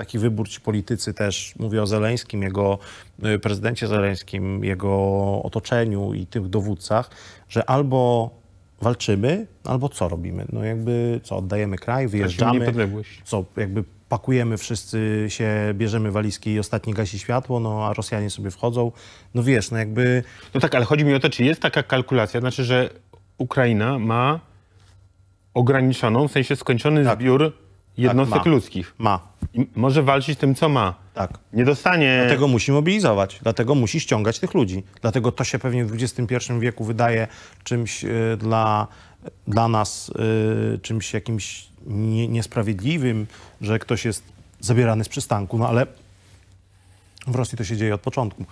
taki wybór ci politycy też, mówię o Zeleńskim, jego y, prezydencie Zeleńskim, jego otoczeniu i tych dowódcach, że albo walczymy, albo co robimy? No jakby co, oddajemy kraj, znaczy, wyjeżdżamy, co jakby pakujemy wszyscy się, bierzemy walizki i ostatni gasi światło, no a Rosjanie sobie wchodzą. No wiesz, no jakby... No tak, ale chodzi mi o to, czy jest taka kalkulacja, znaczy, że Ukraina ma ograniczoną, w sensie skończony tak. zbiór tak, jednostek tak, ma. ludzkich. Ma. I może walczyć tym, co ma. Tak. Nie dostanie... Dlatego musi mobilizować, dlatego musi ściągać tych ludzi. Dlatego to się pewnie w XXI wieku wydaje czymś y, dla, dla nas, y, czymś jakimś nie, niesprawiedliwym, że ktoś jest zabierany z przystanku, no ale w Rosji to się dzieje od początku.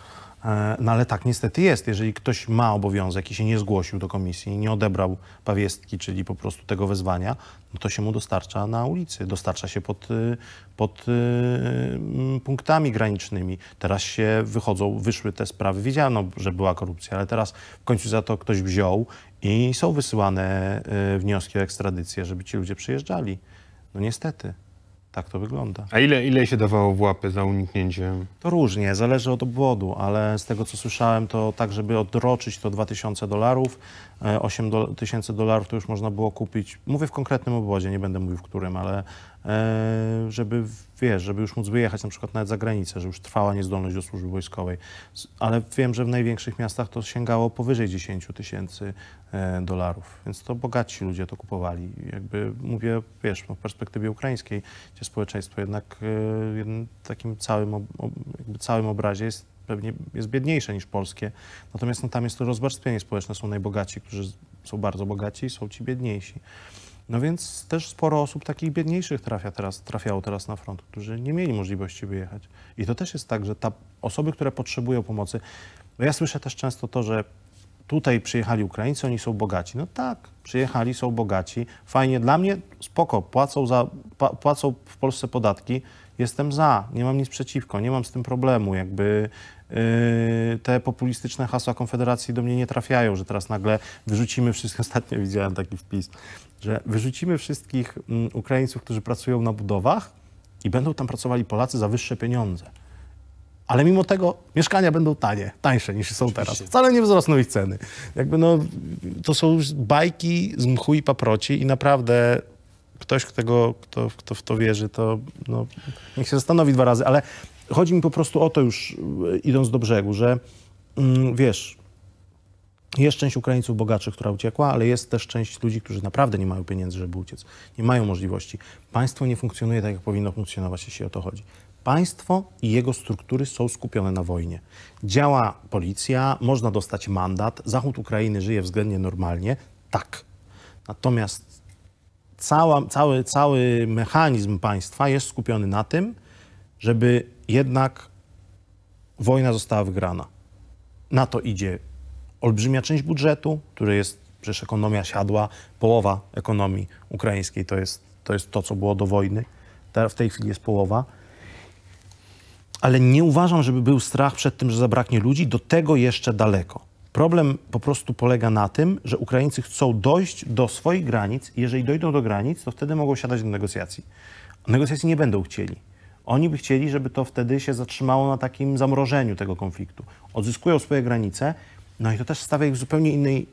E, no ale tak niestety jest. Jeżeli ktoś ma obowiązek i się nie zgłosił do komisji, nie odebrał pawiestki, czyli po prostu tego wezwania, no to się mu dostarcza na ulicy, dostarcza się pod, y, pod y, punktami granicznymi. Teraz się wychodzą, wyszły te sprawy, wiedziano, że była korupcja, ale teraz w końcu za to ktoś wziął i są wysyłane y, wnioski o ekstradycję, żeby ci ludzie przyjeżdżali. No niestety tak to wygląda. A ile, ile się dawało w łapy za uniknięcie? To różnie, zależy od obwodu, ale z tego co słyszałem, to tak, żeby odroczyć to 2000 dolarów, 8 e, tysięcy dolarów to już można było kupić, mówię w konkretnym obwodzie, nie będę mówił w którym, ale e, żeby, wiesz, żeby już móc wyjechać na przykład nawet za granicę, że już trwała niezdolność do służby wojskowej. Ale wiem, że w największych miastach to sięgało powyżej 10 tysięcy e, dolarów, więc to bogaci ludzie to kupowali. Jakby mówię, wiesz, no w perspektywie ukraińskiej, gdzie społeczeństwo jednak w takim całym, całym obrazie jest pewnie jest biedniejsze niż polskie. Natomiast no, tam jest to rozwarstwienie społeczne. Są najbogaci, którzy są bardzo bogaci i są ci biedniejsi. No więc też sporo osób takich biedniejszych trafia teraz, trafiało teraz na front, którzy nie mieli możliwości wyjechać. I to też jest tak, że ta, osoby, które potrzebują pomocy, no ja słyszę też często to, że tutaj przyjechali Ukraińcy, oni są bogaci. No tak, przyjechali, są bogaci. Fajnie, dla mnie spoko, płacą, za, płacą w Polsce podatki, jestem za, nie mam nic przeciwko, nie mam z tym problemu, jakby Yy, te populistyczne hasła Konfederacji do mnie nie trafiają, że teraz nagle wyrzucimy wszystkich, ostatnio widziałem taki wpis, że wyrzucimy wszystkich mm, Ukraińców, którzy pracują na budowach i będą tam pracowali Polacy za wyższe pieniądze. Ale mimo tego mieszkania będą tanie, tańsze niż są Oczywiście. teraz. Wcale nie wzrosną ich ceny. Jakby no, to są już bajki z mchu i paproci i naprawdę ktoś, kto, kto, kto w to wierzy, to no, niech się zastanowi dwa razy. Ale Chodzi mi po prostu o to już, e, idąc do brzegu, że mm, wiesz, jest część Ukraińców bogaczy, która uciekła, ale jest też część ludzi, którzy naprawdę nie mają pieniędzy, żeby uciec. Nie mają możliwości. Państwo nie funkcjonuje tak, jak powinno funkcjonować, jeśli o to chodzi. Państwo i jego struktury są skupione na wojnie. Działa policja, można dostać mandat, zachód Ukrainy żyje względnie normalnie, tak. Natomiast cała, cały, cały mechanizm państwa jest skupiony na tym, żeby jednak wojna została wygrana. Na to idzie olbrzymia część budżetu, który jest, przecież ekonomia siadła, połowa ekonomii ukraińskiej to jest to, jest to co było do wojny. w tej chwili jest połowa. Ale nie uważam, żeby był strach przed tym, że zabraknie ludzi. Do tego jeszcze daleko. Problem po prostu polega na tym, że Ukraińcy chcą dojść do swoich granic. Jeżeli dojdą do granic, to wtedy mogą siadać do negocjacji. Negocjacji nie będą chcieli. Oni by chcieli, żeby to wtedy się zatrzymało na takim zamrożeniu tego konfliktu. Odzyskują swoje granice, no i to też stawia ich w zupełnie innej,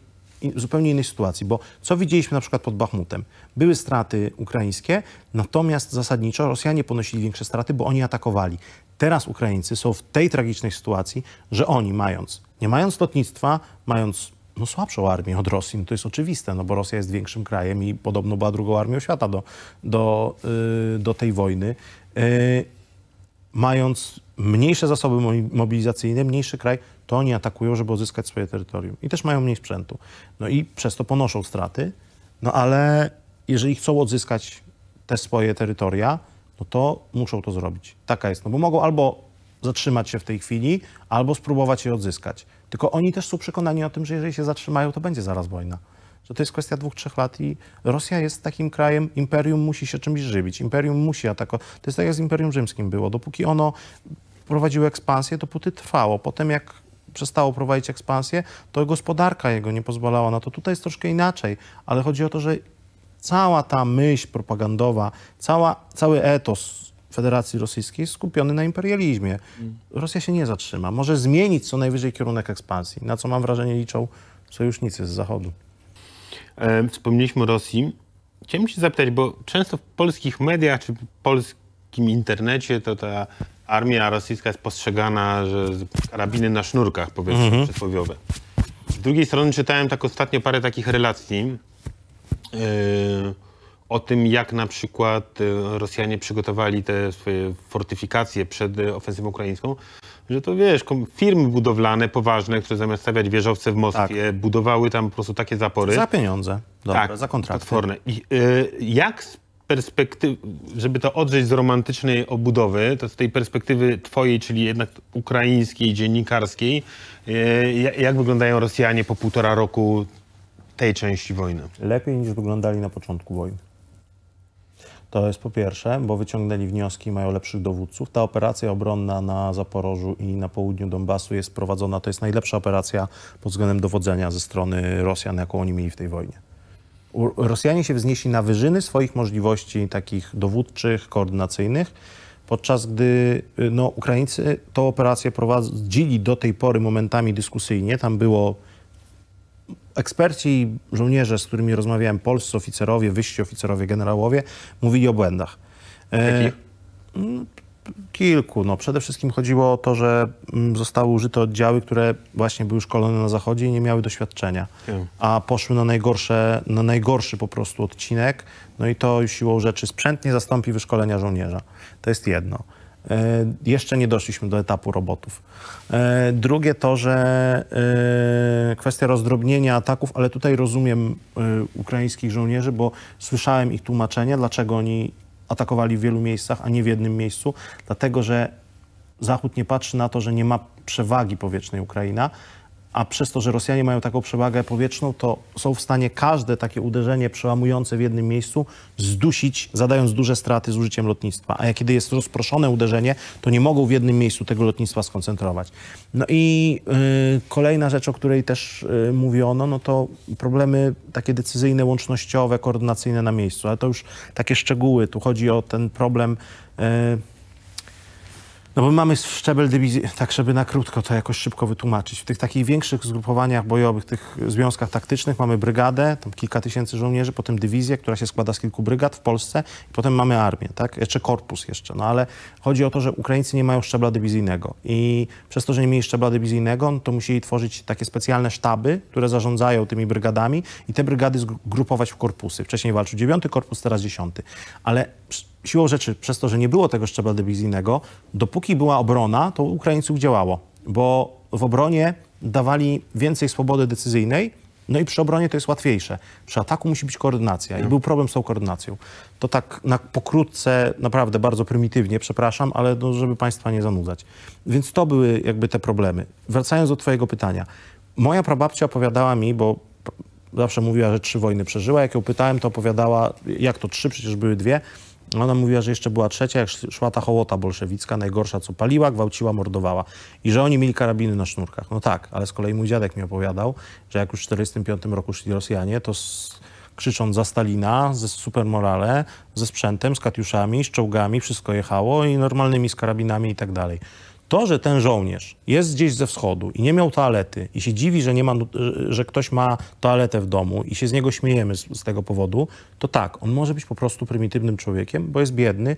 w zupełnie innej sytuacji, bo co widzieliśmy na przykład pod Bachmutem? Były straty ukraińskie, natomiast zasadniczo Rosjanie ponosili większe straty, bo oni atakowali. Teraz Ukraińcy są w tej tragicznej sytuacji, że oni mając, nie mając lotnictwa, mając no, słabszą armię od Rosji, no to jest oczywiste, no bo Rosja jest większym krajem i podobno była drugą armią świata do, do, yy, do tej wojny. E, mając mniejsze zasoby mobilizacyjne, mniejszy kraj, to oni atakują, żeby odzyskać swoje terytorium. I też mają mniej sprzętu. No i przez to ponoszą straty, no ale jeżeli chcą odzyskać te swoje terytoria, no to muszą to zrobić. Taka jest, no bo mogą albo zatrzymać się w tej chwili, albo spróbować je odzyskać. Tylko oni też są przekonani o tym, że jeżeli się zatrzymają, to będzie zaraz wojna że to jest kwestia dwóch, trzech lat i Rosja jest takim krajem, imperium musi się czymś żywić, imperium musi atakować. To jest tak, jak z Imperium Rzymskim było. Dopóki ono prowadziło ekspansję, dopóty trwało. Potem jak przestało prowadzić ekspansję, to gospodarka jego nie pozwalała na to. Tutaj jest troszkę inaczej, ale chodzi o to, że cała ta myśl propagandowa, cała, cały etos Federacji Rosyjskiej skupiony na imperializmie. Mm. Rosja się nie zatrzyma. Może zmienić co najwyżej kierunek ekspansji, na co mam wrażenie liczą sojusznicy z Zachodu. E, wspomnieliśmy o Rosji. Chciałem się zapytać, bo często w polskich mediach czy polskim internecie to ta armia rosyjska jest postrzegana, że karabiny na sznurkach, powiedzmy, mhm. przysłowiowe. Z drugiej strony czytałem tak ostatnio parę takich relacji yy, o tym, jak na przykład e, Rosjanie przygotowali te swoje fortyfikacje przed ofensywą ukraińską że to wiesz, firmy budowlane poważne, które zamiast stawiać wieżowce w Moskwie, tak. budowały tam po prostu takie zapory. Za pieniądze, Dobra, tak, za kontrakty. Potworne. I, y, jak z perspektywy, żeby to odrzeć z romantycznej obudowy, to z tej perspektywy twojej, czyli jednak ukraińskiej, dziennikarskiej, y, jak wyglądają Rosjanie po półtora roku tej części wojny? Lepiej niż wyglądali na początku wojny. To jest po pierwsze, bo wyciągnęli wnioski i mają lepszych dowódców. Ta operacja obronna na Zaporożu i na południu Donbasu jest prowadzona, to jest najlepsza operacja pod względem dowodzenia ze strony Rosjan, jaką oni mieli w tej wojnie. Rosjanie się wznieśli na wyżyny swoich możliwości takich dowódczych, koordynacyjnych, podczas gdy y, no, Ukraińcy tę operację prowadzili do tej pory momentami dyskusyjnie. Tam było eksperci, żołnierze, z którymi rozmawiałem, polscy oficerowie, wyżsi oficerowie, generałowie, mówili o błędach. E, kilku. No, przede wszystkim chodziło o to, że zostały użyte oddziały, które właśnie były szkolone na Zachodzie i nie miały doświadczenia, a poszły na, najgorsze, na najgorszy po prostu odcinek, no i to siłą rzeczy sprzęt nie zastąpi wyszkolenia żołnierza. To jest jedno. E, jeszcze nie doszliśmy do etapu robotów. E, drugie to, że e, kwestia rozdrobnienia ataków, ale tutaj rozumiem ukraińskich żołnierzy, bo słyszałem ich tłumaczenia, dlaczego oni atakowali w wielu miejscach, a nie w jednym miejscu, dlatego że Zachód nie patrzy na to, że nie ma przewagi powietrznej Ukraina, a przez to, że Rosjanie mają taką przewagę powietrzną, to są w stanie każde takie uderzenie przełamujące w jednym miejscu zdusić, zadając duże straty z użyciem lotnictwa. A kiedy jest rozproszone uderzenie, to nie mogą w jednym miejscu tego lotnictwa skoncentrować. No i y, kolejna rzecz, o której też y, mówiono, no to problemy takie decyzyjne, łącznościowe, koordynacyjne na miejscu, ale to już takie szczegóły. Tu chodzi o ten problem... Y, no bo mamy szczebel dywizji, tak żeby na krótko to jakoś szybko wytłumaczyć. W tych takich większych zgrupowaniach bojowych, tych związkach taktycznych mamy brygadę, tam kilka tysięcy żołnierzy, potem dywizję, która się składa z kilku brygad w Polsce i potem mamy armię, tak? Jeszcze korpus jeszcze, no ale chodzi o to, że Ukraińcy nie mają szczebla dywizyjnego i przez to, że nie mieli szczebla dywizyjnego, no to musieli tworzyć takie specjalne sztaby, które zarządzają tymi brygadami i te brygady zgrupować w korpusy. Wcześniej walczył dziewiąty korpus, teraz dziesiąty. Ale siłą rzeczy, przez to, że nie było tego szczebla dywizyjnego, dopóki była obrona, to Ukraińców działało, bo w obronie dawali więcej swobody decyzyjnej, no i przy obronie to jest łatwiejsze. Przy ataku musi być koordynacja i był problem z tą koordynacją. To tak na pokrótce, naprawdę bardzo prymitywnie, przepraszam, ale no, żeby Państwa nie zanudzać. Więc to były jakby te problemy. Wracając do Twojego pytania. Moja prababcia opowiadała mi, bo zawsze mówiła, że trzy wojny przeżyła. Jak ją pytałem, to opowiadała, jak to trzy, przecież były dwie. Ona mówiła, że jeszcze była trzecia, jak szła ta hołota bolszewicka, najgorsza, co paliła, gwałciła, mordowała. I że oni mieli karabiny na sznurkach. No tak, ale z kolei mój dziadek mi opowiadał, że jak już w 1945 roku szli Rosjanie, to z, krzycząc za Stalina, ze supermorale, ze sprzętem, z katiuszami, z czołgami, wszystko jechało i normalnymi z karabinami i tak dalej. To, że ten żołnierz jest gdzieś ze wschodu i nie miał toalety i się dziwi, że, nie ma, że ktoś ma toaletę w domu i się z niego śmiejemy z, z tego powodu, to tak, on może być po prostu prymitywnym człowiekiem, bo jest biedny,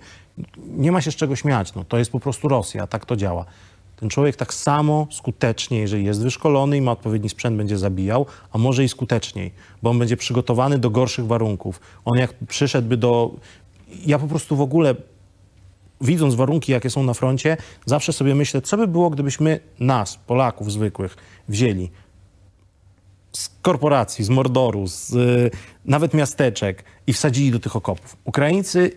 nie ma się z czego śmiać, no, to jest po prostu Rosja, tak to działa. Ten człowiek tak samo skutecznie, jeżeli jest wyszkolony i ma odpowiedni sprzęt, będzie zabijał, a może i skuteczniej, bo on będzie przygotowany do gorszych warunków. On jak przyszedłby do... Ja po prostu w ogóle widząc warunki, jakie są na froncie, zawsze sobie myślę, co by było, gdybyśmy nas, Polaków zwykłych, wzięli z korporacji, z mordoru, z y, nawet miasteczek i wsadzili do tych okopów. Ukraińcy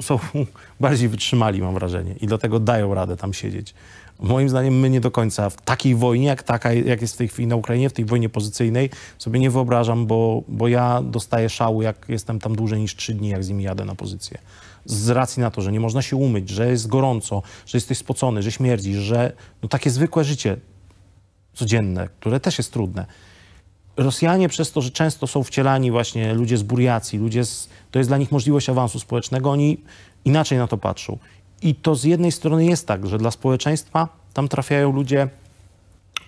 są bardziej wytrzymali, mam wrażenie, i dlatego dają radę tam siedzieć. Moim zdaniem my nie do końca w takiej wojnie, jak taka, jak jest w tej chwili na Ukrainie, w tej wojnie pozycyjnej, sobie nie wyobrażam, bo, bo ja dostaję szału, jak jestem tam dłużej niż trzy dni, jak z nimi jadę na pozycję z racji na to, że nie można się umyć, że jest gorąco, że jesteś spocony, że śmierdzi, że no takie zwykłe życie codzienne, które też jest trudne. Rosjanie przez to, że często są wcielani właśnie ludzie z Burjacji, ludzie z, to jest dla nich możliwość awansu społecznego, oni inaczej na to patrzą. I to z jednej strony jest tak, że dla społeczeństwa tam trafiają ludzie,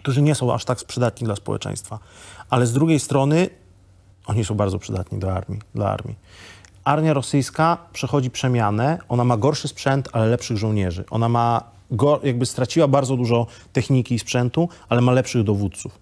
którzy nie są aż tak przydatni dla społeczeństwa, ale z drugiej strony oni są bardzo przydatni do armii. Dla armii armia rosyjska przechodzi przemianę, ona ma gorszy sprzęt, ale lepszych żołnierzy. Ona ma, jakby straciła bardzo dużo techniki i sprzętu, ale ma lepszych dowódców.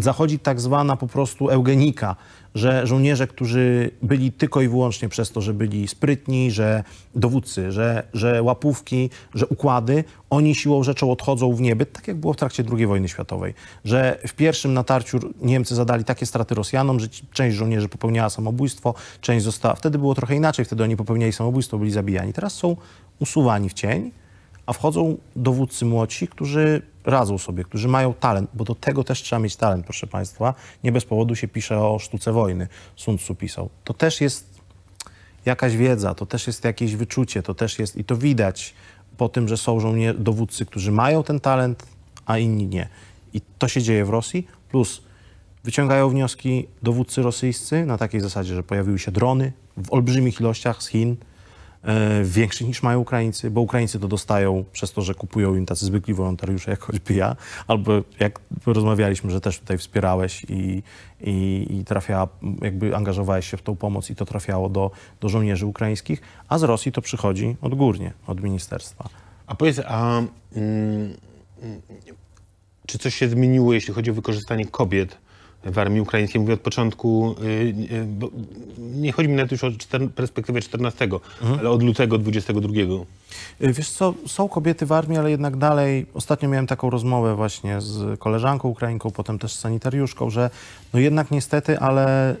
Zachodzi tak zwana po prostu eugenika, że żołnierze, którzy byli tylko i wyłącznie przez to, że byli sprytni, że dowódcy, że, że łapówki, że układy, oni siłą rzeczą odchodzą w niebyt, tak jak było w trakcie II wojny światowej. Że w pierwszym natarciu Niemcy zadali takie straty Rosjanom, że część żołnierzy popełniała samobójstwo, część została... Wtedy było trochę inaczej, wtedy oni popełniali samobójstwo, byli zabijani. Teraz są usuwani w cień, a wchodzą dowódcy młodsi, którzy radzą sobie, którzy mają talent, bo do tego też trzeba mieć talent, proszę Państwa. Nie bez powodu się pisze o sztuce wojny, Sun Tzu pisał. To też jest jakaś wiedza, to też jest jakieś wyczucie, to też jest, i to widać po tym, że są żołnierze, dowódcy, którzy mają ten talent, a inni nie. I to się dzieje w Rosji, plus wyciągają wnioski dowódcy rosyjscy na takiej zasadzie, że pojawiły się drony w olbrzymich ilościach z Chin, E, większych niż mają Ukraińcy, bo Ukraińcy to dostają przez to, że kupują im tacy zwykli wolontariusze, jak choćby ja, albo jak rozmawialiśmy, że też tutaj wspierałeś i, i, i trafiała, jakby angażowałeś się w tą pomoc i to trafiało do, do żołnierzy ukraińskich, a z Rosji to przychodzi odgórnie, od ministerstwa. A powiedz, a, mm, mm czy coś się zmieniło, jeśli chodzi o wykorzystanie kobiet w armii ukraińskiej, mówię od początku, y, y, nie chodzi mi nawet już o perspektywę 14, mhm. ale od lutego 22. Y, wiesz co, są kobiety w armii, ale jednak dalej, ostatnio miałem taką rozmowę właśnie z koleżanką Ukrainką, potem też z sanitariuszką, że no jednak niestety, ale y,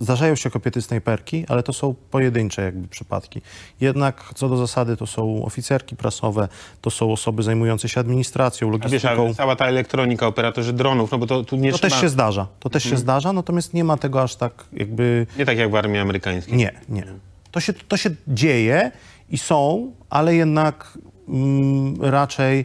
zdarzają się kobiety snajperki, ale to są pojedyncze jakby przypadki. Jednak co do zasady to są oficerki prasowe, to są osoby zajmujące się administracją, logistyką. A wiesz, ale cała ta elektronika, operatorzy dronów, no bo to tu nie To trzyma... też się zdarza, to też mhm. się zdarza, natomiast nie ma tego aż tak jakby... Nie tak jak w armii amerykańskiej. Nie, nie. To się, to się dzieje i są, ale jednak mm, raczej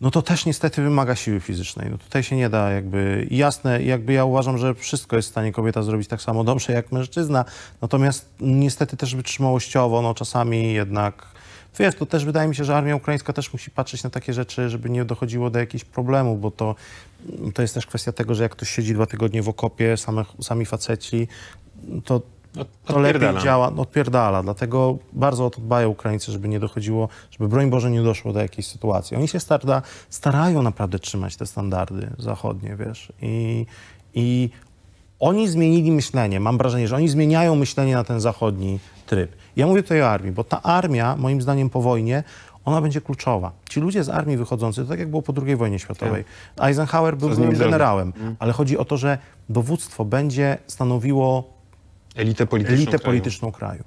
no to też niestety wymaga siły fizycznej. No tutaj się nie da jakby jasne, jakby ja uważam, że wszystko jest w stanie kobieta zrobić tak samo dobrze jak mężczyzna, natomiast niestety też wytrzymałościowo, no czasami jednak Wiesz, to też wydaje mi się, że armia ukraińska też musi patrzeć na takie rzeczy, żeby nie dochodziło do jakichś problemów, bo to, to jest też kwestia tego, że jak ktoś siedzi dwa tygodnie w okopie, same, sami faceci, to no, to lepiej działa, no, odpierdala. Dlatego bardzo o to dbają Ukraińcy, żeby nie dochodziło, żeby broń Boże nie doszło do jakiejś sytuacji. Oni się starda, starają naprawdę trzymać te standardy zachodnie, wiesz. I, i oni zmienili myślenie. Mam wrażenie, że oni zmieniają myślenie na ten zachodni tryb. Ja mówię tutaj o armii, bo ta armia, moim zdaniem po wojnie, ona będzie kluczowa. Ci ludzie z armii wychodzący, to tak jak było po II wojnie światowej. Tak. Eisenhower był nim generałem, mhm. ale chodzi o to, że dowództwo będzie stanowiło Elitę polityczną, elitę kraju. polityczną kraju.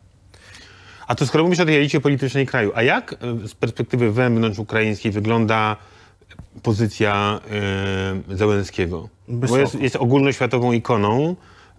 A to skoro mówisz o tej elicie politycznej kraju, a jak e, z perspektywy wewnątrz ukraińskiej wygląda pozycja yy, e, Zełenskiego? Bo jest, jest ogólnoświatową ikoną,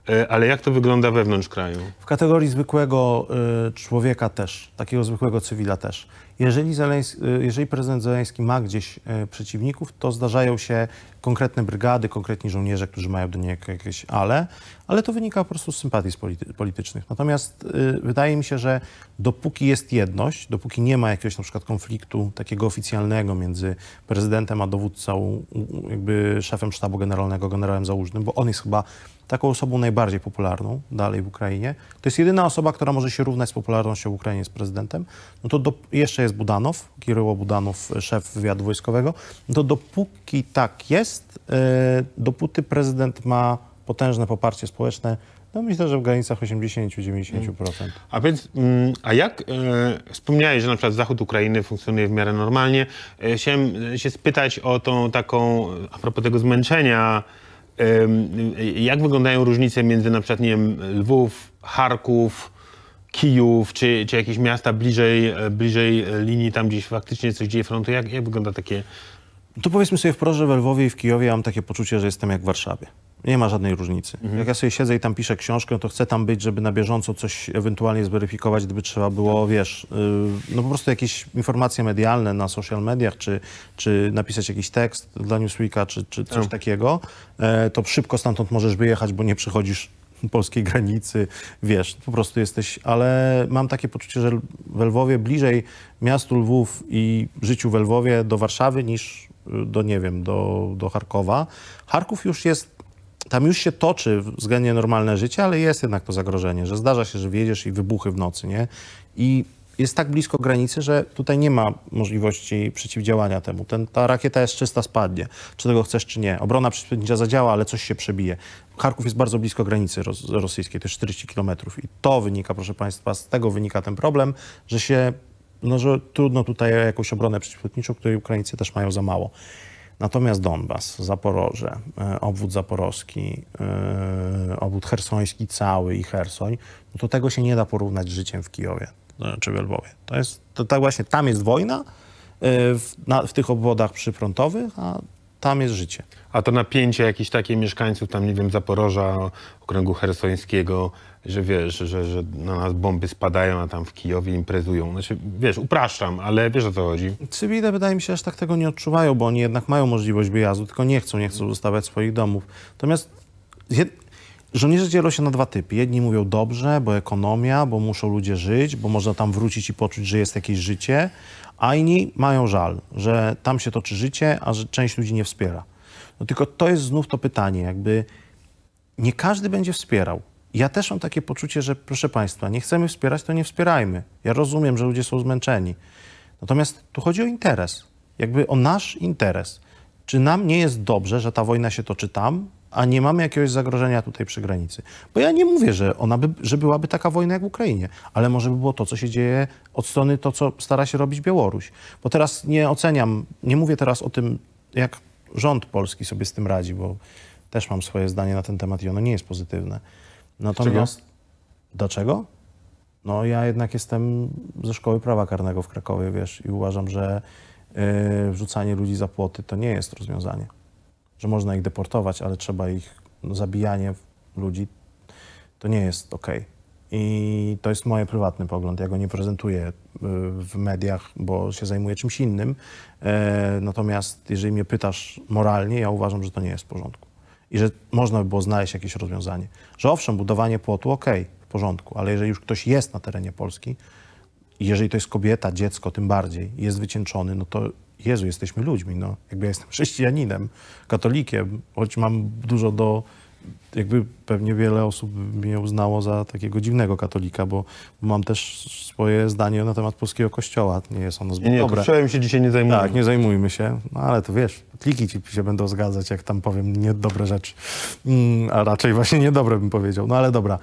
yy, ale jak to wygląda wewnątrz kraju? W kategorii zwykłego yy, człowieka też, takiego zwykłego cywila też. Jeżeli, Zeleński, jeżeli prezydent Zeleński ma gdzieś przeciwników, to zdarzają się konkretne brygady, konkretni żołnierze, którzy mają do niego jakieś ale ale to wynika po prostu z sympatii politycznych. Natomiast y, wydaje mi się, że dopóki jest jedność, dopóki nie ma jakiegoś na przykład konfliktu takiego oficjalnego między prezydentem a dowódcą, jakby szefem sztabu generalnego, generałem Załużnym, bo on jest chyba taką osobą najbardziej popularną dalej w Ukrainie. To jest jedyna osoba, która może się równać z popularnością w Ukrainie z prezydentem. No to do, jeszcze jest Budanow, Kiryło Budanow, szef wywiadu wojskowego. No to dopóki tak jest, y, dopóty prezydent ma potężne poparcie społeczne, no myślę, że w granicach 80-90%. A więc, mm, a jak, e, wspomniałeś, że na przykład zachód Ukrainy funkcjonuje w miarę normalnie. E, chciałem się spytać o tą taką, a propos tego zmęczenia, e, jak wyglądają różnice między na przykład, nie wiem, Lwów, Charków, Kijów, czy, czy jakieś miasta bliżej, e, bliżej e, linii, tam gdzieś faktycznie coś dzieje frontu. Jak, jak wygląda takie... To powiedzmy sobie wprost, że we Lwowie i w Kijowie mam takie poczucie, że jestem jak w Warszawie. Nie ma żadnej różnicy. Mhm. Jak ja sobie siedzę i tam piszę książkę, to chcę tam być, żeby na bieżąco coś ewentualnie zweryfikować, gdyby trzeba było, tak. wiesz, y, no po prostu jakieś informacje medialne na social mediach, czy, czy napisać jakiś tekst dla Newsweeka, czy, czy coś no. takiego, e, to szybko stamtąd możesz wyjechać, bo nie przychodzisz polskiej granicy, wiesz, po prostu jesteś, ale mam takie poczucie, że we Lwowie bliżej miastu Lwów i życiu we Lwowie do Warszawy niż y, do, nie wiem, do, do Charkowa. Charków już jest tam już się toczy względnie normalne życie, ale jest jednak to zagrożenie, że zdarza się, że wjedziesz i wybuchy w nocy, nie? I jest tak blisko granicy, że tutaj nie ma możliwości przeciwdziałania temu. Ten, ta rakieta jest czysta, spadnie. Czy tego chcesz, czy nie. Obrona przeciwnika zadziała, ale coś się przebije. Charków jest bardzo blisko granicy rosyjskiej, to jest 40 kilometrów. I to wynika, proszę Państwa, z tego wynika ten problem, że się, no, że trudno tutaj jakąś obronę przeciwlotniczą, której Ukraińcy też mają za mało. Natomiast Donbas, Zaporoże, e, obwód zaporowski, e, obwód hersoński cały i Hersoń, no to tego się nie da porównać z życiem w Kijowie e, czy w Lwowie. To jest, to, to właśnie tam jest wojna w, na, w tych obwodach przyfrontowych, a tam jest życie. A to napięcie jakieś takie mieszkańców tam, nie wiem, Zaporoża, okręgu hersońskiego, że wiesz, że, że na nas bomby spadają, a tam w Kijowie imprezują. Znaczy, wiesz, upraszczam, ale wiesz o co chodzi. Cywile wydaje mi się aż tak tego nie odczuwają, bo oni jednak mają możliwość wyjazdu, tylko nie chcą, nie chcą zostawiać swoich domów. Natomiast jed... żołnierze dzielą się na dwa typy. Jedni mówią dobrze, bo ekonomia, bo muszą ludzie żyć, bo można tam wrócić i poczuć, że jest jakieś życie, a inni mają żal, że tam się toczy życie, a że część ludzi nie wspiera. No tylko to jest znów to pytanie, jakby nie każdy będzie wspierał ja też mam takie poczucie, że proszę Państwa, nie chcemy wspierać, to nie wspierajmy. Ja rozumiem, że ludzie są zmęczeni. Natomiast tu chodzi o interes, jakby o nasz interes. Czy nam nie jest dobrze, że ta wojna się toczy tam, a nie mamy jakiegoś zagrożenia tutaj przy granicy? Bo ja nie mówię, że, ona by, że byłaby taka wojna jak w Ukrainie, ale może by było to, co się dzieje od strony to, co stara się robić Białoruś. Bo teraz nie oceniam, nie mówię teraz o tym, jak rząd polski sobie z tym radzi, bo też mam swoje zdanie na ten temat i ono nie jest pozytywne Natomiast czego? dlaczego? No ja jednak jestem ze szkoły prawa karnego w Krakowie, wiesz, i uważam, że yy, wrzucanie ludzi za płoty to nie jest rozwiązanie. Że można ich deportować, ale trzeba ich, no, zabijanie ludzi to nie jest ok. I to jest mój prywatny pogląd. Ja go nie prezentuję y, w mediach, bo się zajmuję czymś innym. E, natomiast jeżeli mnie pytasz moralnie, ja uważam, że to nie jest w porządku i że można by było znaleźć jakieś rozwiązanie. Że owszem, budowanie płotu, ok, w porządku, ale jeżeli już ktoś jest na terenie Polski, jeżeli to jest kobieta, dziecko, tym bardziej, jest wycieńczony, no to Jezu, jesteśmy ludźmi, no. Jakby ja jestem chrześcijaninem, katolikiem, choć mam dużo do jakby pewnie wiele osób mnie uznało za takiego dziwnego katolika, bo mam też swoje zdanie na temat polskiego kościoła. Nie jest ono zbyt nie, nie, dobre. Kościołem się dzisiaj nie zajmujemy. Tak, nie zajmujmy się. No ale to wiesz, kliki ci się będą zgadzać, jak tam powiem niedobre rzeczy. Mm, a raczej właśnie niedobre bym powiedział. No ale dobra.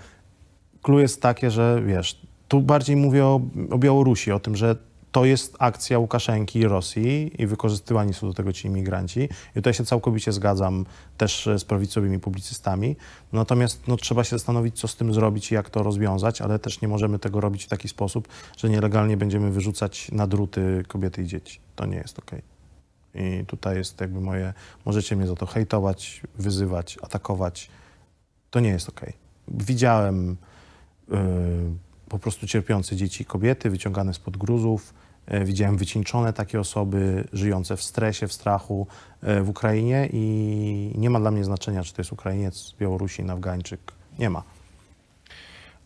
Clue jest takie, że wiesz, tu bardziej mówię o, o Białorusi, o tym, że to jest akcja Łukaszenki i Rosji i wykorzystywani są do tego ci imigranci. I tutaj się całkowicie zgadzam też e, z prawicowymi publicystami. Natomiast no, trzeba się zastanowić, co z tym zrobić i jak to rozwiązać, ale też nie możemy tego robić w taki sposób, że nielegalnie będziemy wyrzucać na druty kobiety i dzieci. To nie jest okej. Okay. I tutaj jest jakby moje, możecie mnie za to hejtować, wyzywać, atakować. To nie jest okej. Okay. Widziałem yy, po prostu cierpiące dzieci i kobiety wyciągane spod gruzów, E, widziałem wycieńczone takie osoby, żyjące w stresie, w strachu e, w Ukrainie i nie ma dla mnie znaczenia, czy to jest Ukrainiec, Białorusin, Afgańczyk. Nie ma.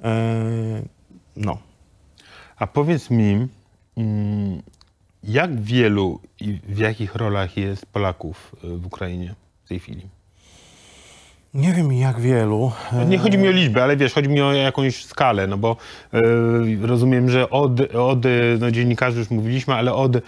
E, no. A powiedz mi, mm, jak wielu i w jakich rolach jest Polaków w Ukrainie w tej chwili? Nie wiem jak wielu. E, nie chodzi mi o liczbę, ale wiesz, chodzi mi o jakąś skalę, no bo e, rozumiem, że od, od no, dziennikarzy już mówiliśmy, ale od e,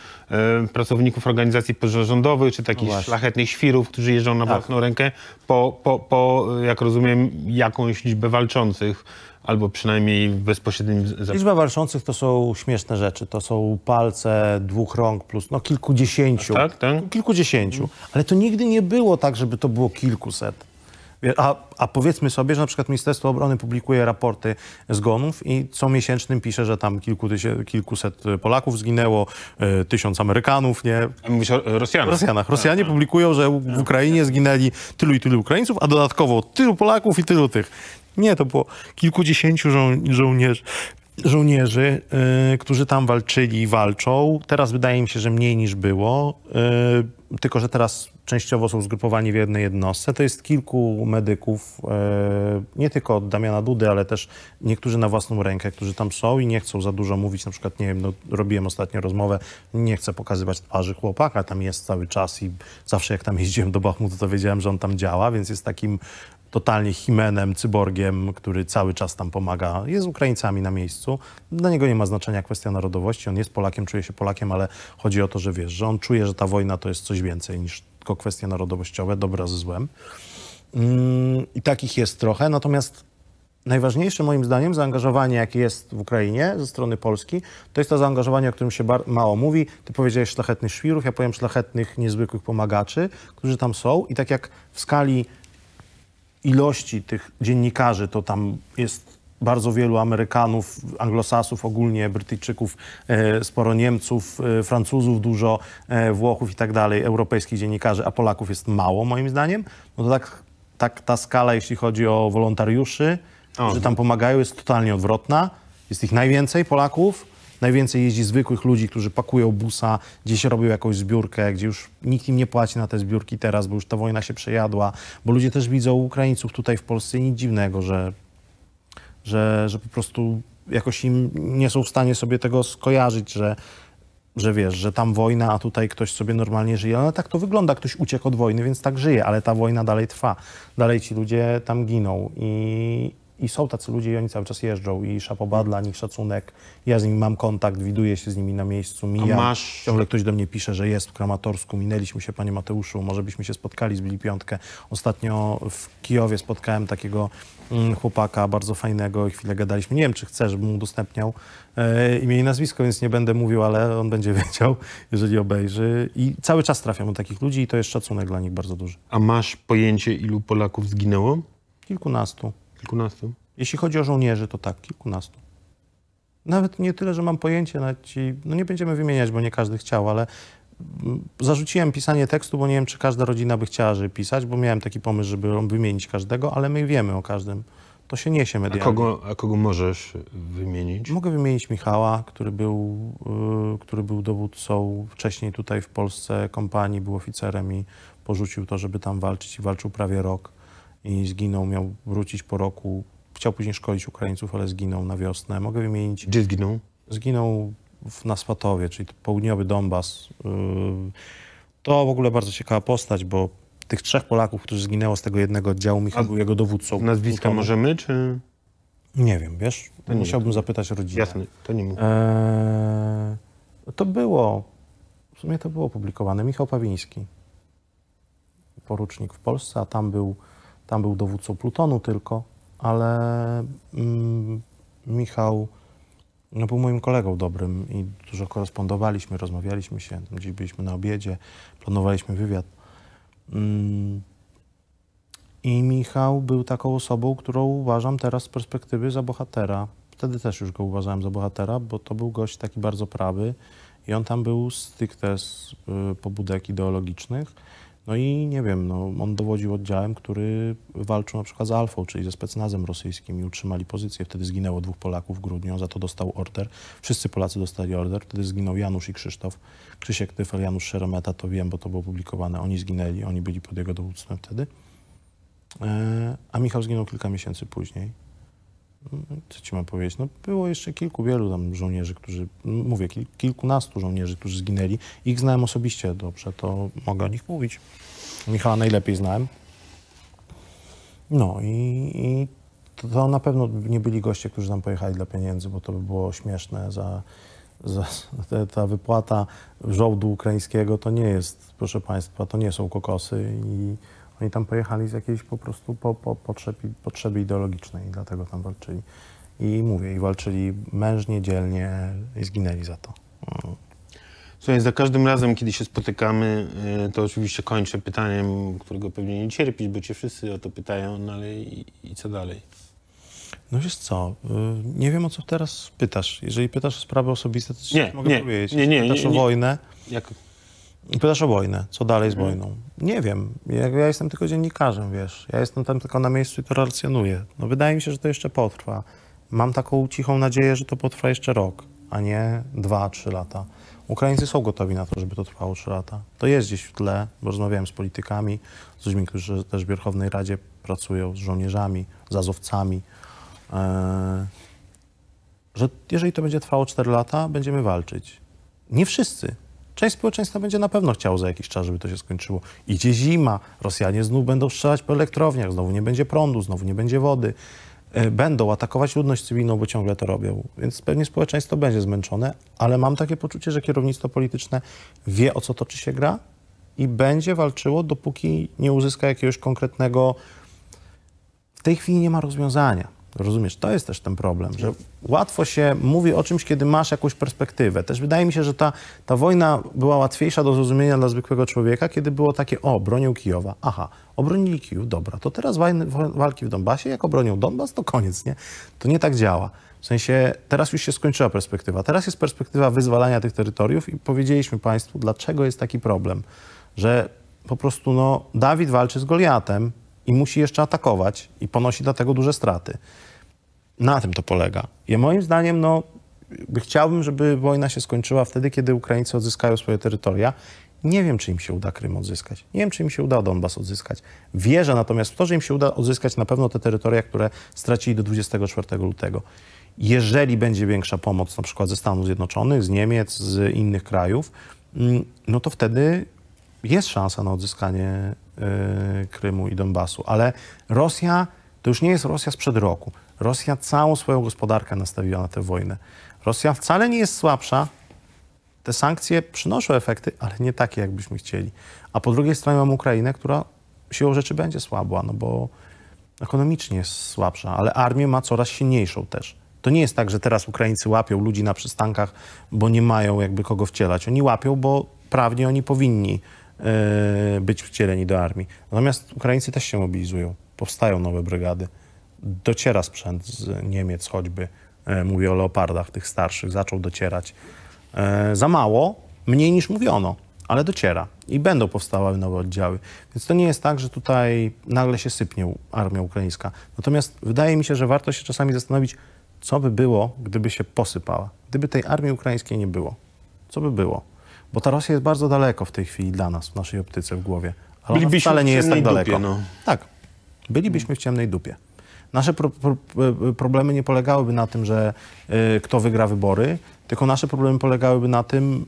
pracowników organizacji pozarządowych, czy takich no szlachetnych świrów, którzy jeżdżą na tak. własną rękę, po, po, po, jak rozumiem, jakąś liczbę walczących albo przynajmniej bezpośrednim... Liczba walczących to są śmieszne rzeczy. To są palce dwóch rąk plus no kilkudziesięciu. Tak, tak? Kilkudziesięciu. Ale to nigdy nie było tak, żeby to było kilkuset. A, a powiedzmy sobie, że na przykład Ministerstwo Obrony publikuje raporty zgonów i co miesięcznym pisze, że tam kilku kilkuset e, Polaków zginęło, y, tysiąc Amerykanów, nie? Mówisz o Rosjanach. Rosjanach. Tak, Rosjanie tak. publikują, że w tak. Ukrainie zginęli tylu i tylu Ukraińców, a dodatkowo tylu Polaków i tylu tych. Nie, to było kilkudziesięciu żo żołnierzy żołnierzy, y, którzy tam walczyli i walczą. Teraz wydaje mi się, że mniej niż było. Y, tylko, że teraz częściowo są zgrupowani w jednej jednostce. To jest kilku medyków, e, nie tylko od Damiana Dudy, ale też niektórzy na własną rękę, którzy tam są i nie chcą za dużo mówić. Na przykład, nie wiem, no, robiłem ostatnio rozmowę, nie chcę pokazywać twarzy chłopaka, tam jest cały czas i zawsze jak tam jeździłem do Bachmutu, to wiedziałem, że on tam działa, więc jest takim totalnie Himenem, cyborgiem, który cały czas tam pomaga, jest Ukraińcami na miejscu. Dla niego nie ma znaczenia kwestia narodowości, on jest Polakiem, czuje się Polakiem, ale chodzi o to, że wiesz, że on czuje, że ta wojna to jest coś więcej niż tylko kwestie narodowościowe, dobra ze złem. Mm, I takich jest trochę. Natomiast najważniejsze moim zdaniem zaangażowanie, jakie jest w Ukrainie ze strony Polski, to jest to zaangażowanie, o którym się mało mówi. Ty powiedziałeś szlachetnych szwirów, ja powiem szlachetnych, niezwykłych pomagaczy, którzy tam są. I tak jak w skali ilości tych dziennikarzy to tam jest bardzo wielu Amerykanów, Anglosasów, ogólnie Brytyjczyków, e, sporo Niemców, e, Francuzów dużo, e, Włochów i tak dalej, europejskich dziennikarzy, a Polaków jest mało moim zdaniem, no to tak, tak ta skala, jeśli chodzi o wolontariuszy, że którzy tam pomagają, jest totalnie odwrotna. Jest ich najwięcej Polaków, najwięcej jeździ zwykłych ludzi, którzy pakują busa, gdzieś robią jakąś zbiórkę, gdzie już nikt im nie płaci na te zbiórki teraz, bo już ta wojna się przejadła, bo ludzie też widzą Ukraińców tutaj w Polsce i nic dziwnego, że że, że po prostu jakoś im nie są w stanie sobie tego skojarzyć, że, że wiesz, że tam wojna, a tutaj ktoś sobie normalnie żyje. Ale tak to wygląda, ktoś uciekł od wojny, więc tak żyje, ale ta wojna dalej trwa. Dalej ci ludzie tam giną i, i są tacy ludzie i oni cały czas jeżdżą i szapoba dla nich, szacunek. Ja z nimi mam kontakt, widuję się z nimi na miejscu, mijam. masz... Ciągle ktoś do mnie pisze, że jest w Kramatorsku, minęliśmy się, panie Mateuszu, może byśmy się spotkali, zbili piątkę. Ostatnio w Kijowie spotkałem takiego mm, chłopaka bardzo fajnego i chwilę gadaliśmy. Nie wiem, czy chcesz, mu udostępniał e, imię i nazwisko, więc nie będę mówił, ale on będzie wiedział, jeżeli obejrzy. I cały czas trafiam do takich ludzi i to jest szacunek dla nich bardzo duży. A masz pojęcie, ilu Polaków zginęło? Kilkunastu. Kilkunastu? Jeśli chodzi o żołnierzy, to tak, kilkunastu. Nawet nie tyle, że mam pojęcie na ci, no nie będziemy wymieniać, bo nie każdy chciał, ale mm, zarzuciłem pisanie tekstu, bo nie wiem, czy każda rodzina by chciała, żeby pisać, bo miałem taki pomysł, żeby wymienić każdego, ale my wiemy o każdym. To się niesie medialnie. A kogo, a kogo możesz wymienić? Mogę wymienić Michała, który był, yy, który był dowódcą wcześniej tutaj w Polsce kompanii, był oficerem i porzucił to, żeby tam walczyć i walczył prawie rok i zginął, miał wrócić po roku. Chciał później szkolić Ukraińców, ale zginął na wiosnę. Mogę wymienić... Gdzie zginął? Zginął w, naspatowie czyli południowy Donbas. Yy, to w ogóle bardzo ciekawa postać, bo tych trzech Polaków, którzy zginęło z tego jednego oddziału, Michał był jego dowódcą. Nazwiska możemy, czy...? Nie wiem, wiesz? To Musiałbym nie, to... zapytać rodzinę. Jasne, to nie mówię. Eee, to było, w sumie to było publikowane. Michał Pawiński, porucznik w Polsce, a tam był tam był dowódcą plutonu tylko, ale mm, Michał no, był moim kolegą dobrym i dużo korespondowaliśmy, rozmawialiśmy się. Gdzieś byliśmy na obiedzie, planowaliśmy wywiad. Mm. I Michał był taką osobą, którą uważam teraz z perspektywy za bohatera. Wtedy też już go uważałem za bohatera, bo to był gość taki bardzo prawy i on tam był stricte z y, pobudek ideologicznych no i nie wiem, no, on dowodził oddziałem, który walczył na przykład z Alfą, czyli ze specnazem rosyjskim i utrzymali pozycję. Wtedy zginęło dwóch Polaków w grudniu, za to dostał order. Wszyscy Polacy dostali order. Wtedy zginął Janusz i Krzysztof, Krzysiek Tyfel, Janusz Szeremeta, to wiem, bo to było publikowane. Oni zginęli, oni byli pod jego dowództwem wtedy. E, a Michał zginął kilka miesięcy później co ci mam powiedzieć, no było jeszcze kilku wielu tam żołnierzy, którzy, mówię, kilkunastu żołnierzy, którzy zginęli. Ich znałem osobiście dobrze, to mogę o nich mówić. Michała najlepiej znałem. No i, i to, to, na pewno nie byli goście, którzy tam pojechali dla pieniędzy, bo to by było śmieszne za, za te, ta wypłata żołdu ukraińskiego to nie jest, proszę Państwa, to nie są kokosy i no i tam pojechali z jakiejś po prostu po, po potrzeby, potrzeby ideologicznej dlatego tam walczyli. I mówię, i walczyli mężnie, dzielnie i zginęli za to. Mm. Słuchaj, za każdym razem, kiedy się spotykamy, y, to oczywiście kończę pytaniem, którego pewnie nie cierpisz, bo cię wszyscy o to pytają, no ale i, i co dalej? No wiesz co, y, nie wiem o co teraz pytasz. Jeżeli pytasz o sprawy osobiste, to nie, mogę nie, powiedzieć. Nie, nie, pytasz nie, nie, o wojnę. Jak... Pytasz o wojnę. Co dalej z mhm. wojną? Nie wiem. Ja, ja, jestem tylko dziennikarzem, wiesz. Ja jestem tam tylko na miejscu i to relacjonuję. No wydaje mi się, że to jeszcze potrwa. Mam taką cichą nadzieję, że to potrwa jeszcze rok, a nie dwa, trzy lata. Ukraińcy są gotowi na to, żeby to trwało trzy lata. To jest gdzieś w tle, bo rozmawiałem z politykami, z ludźmi, którzy też w Wierchownej Radzie pracują, z żołnierzami, z azowcami. Yy, że jeżeli to będzie trwało cztery lata, będziemy walczyć. Nie wszyscy, Część społeczeństwa będzie na pewno chciało za jakiś czas, żeby to się skończyło. Idzie zima, Rosjanie znów będą strzelać po elektrowniach, znowu nie będzie prądu, znowu nie będzie wody. E, będą atakować ludność cywilną, bo ciągle to robią. Więc pewnie społeczeństwo będzie zmęczone, ale mam takie poczucie, że kierownictwo polityczne wie, o co toczy się gra i będzie walczyło, dopóki nie uzyska jakiegoś konkretnego. W tej chwili nie ma rozwiązania Rozumiesz, to jest też ten problem, że łatwo się mówi o czymś, kiedy masz jakąś perspektywę. Też wydaje mi się, że ta, ta wojna była łatwiejsza do zrozumienia dla zwykłego człowieka, kiedy było takie, o, bronił Kijowa, aha, obronili Kijów, dobra, to teraz wojny, walki w Donbasie, jak obronią Donbas, to koniec, nie? To nie tak działa. W sensie teraz już się skończyła perspektywa. Teraz jest perspektywa wyzwalania tych terytoriów i powiedzieliśmy Państwu, dlaczego jest taki problem, że po prostu no, Dawid walczy z Goliatem, i musi jeszcze atakować i ponosi dlatego duże straty. Na tym to polega. I moim zdaniem, no, chciałbym, żeby wojna się skończyła wtedy, kiedy Ukraińcy odzyskają swoje terytoria. Nie wiem, czy im się uda Krym odzyskać. Nie wiem, czy im się uda Donbas odzyskać. Wierzę natomiast w to, że im się uda odzyskać na pewno te terytoria, które stracili do 24 lutego. Jeżeli będzie większa pomoc, na przykład ze Stanów Zjednoczonych, z Niemiec, z innych krajów, mm, no to wtedy jest szansa na odzyskanie E, Krymu i Donbasu. Ale Rosja to już nie jest Rosja sprzed roku. Rosja całą swoją gospodarkę nastawiła na tę wojnę. Rosja wcale nie jest słabsza. Te sankcje przynoszą efekty, ale nie takie, jakbyśmy chcieli. A po drugiej stronie mam Ukrainę, która siłą rzeczy będzie słabła, no bo ekonomicznie jest słabsza, ale armię ma coraz silniejszą też. To nie jest tak, że teraz Ukraińcy łapią ludzi na przystankach, bo nie mają jakby kogo wcielać. Oni łapią, bo prawnie oni powinni E, być wcieleni do armii. Natomiast Ukraińcy też się mobilizują, powstają nowe brygady, dociera sprzęt z Niemiec choćby, e, mówię o leopardach tych starszych, zaczął docierać. E, za mało, mniej niż mówiono, ale dociera i będą powstawały nowe oddziały. Więc to nie jest tak, że tutaj nagle się sypnie armia ukraińska. Natomiast wydaje mi się, że warto się czasami zastanowić, co by było, gdyby się posypała, gdyby tej armii ukraińskiej nie było. Co by było? Bo ta Rosja jest bardzo daleko w tej chwili dla nas, w naszej optyce w głowie. Ale Bylibyśmy wcale nie jest tak daleko. Dupie, no. Tak. Bylibyśmy w ciemnej dupie. Nasze pro, pro, e, e, problemy nie polegałyby na tym, że y, kto wygra wybory, tylko nasze problemy polegałyby na tym,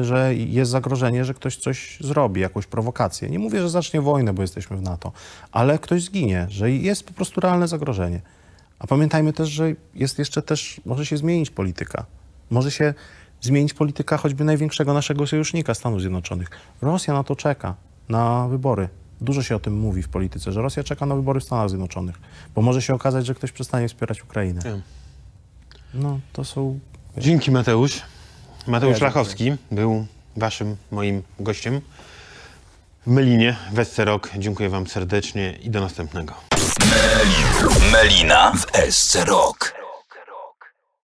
y, że jest zagrożenie, że ktoś coś zrobi, jakąś prowokację. Nie mówię, że zacznie wojnę, bo jesteśmy w NATO, ale ktoś zginie, że jest po prostu realne zagrożenie. A pamiętajmy też, że jest jeszcze też, może się zmienić polityka. Może się zmienić politykę choćby największego naszego sojusznika, Stanów Zjednoczonych. Rosja na to czeka, na wybory. Dużo się o tym mówi w polityce, że Rosja czeka na wybory w Stanach Zjednoczonych, bo może się okazać, że ktoś przestanie wspierać Ukrainę. Tak. No, to są... Dzięki Mateusz. Mateusz Lachowski był waszym, moim gościem w Melinie, rok. Dziękuję wam serdecznie i do następnego. Melina w SC Rock.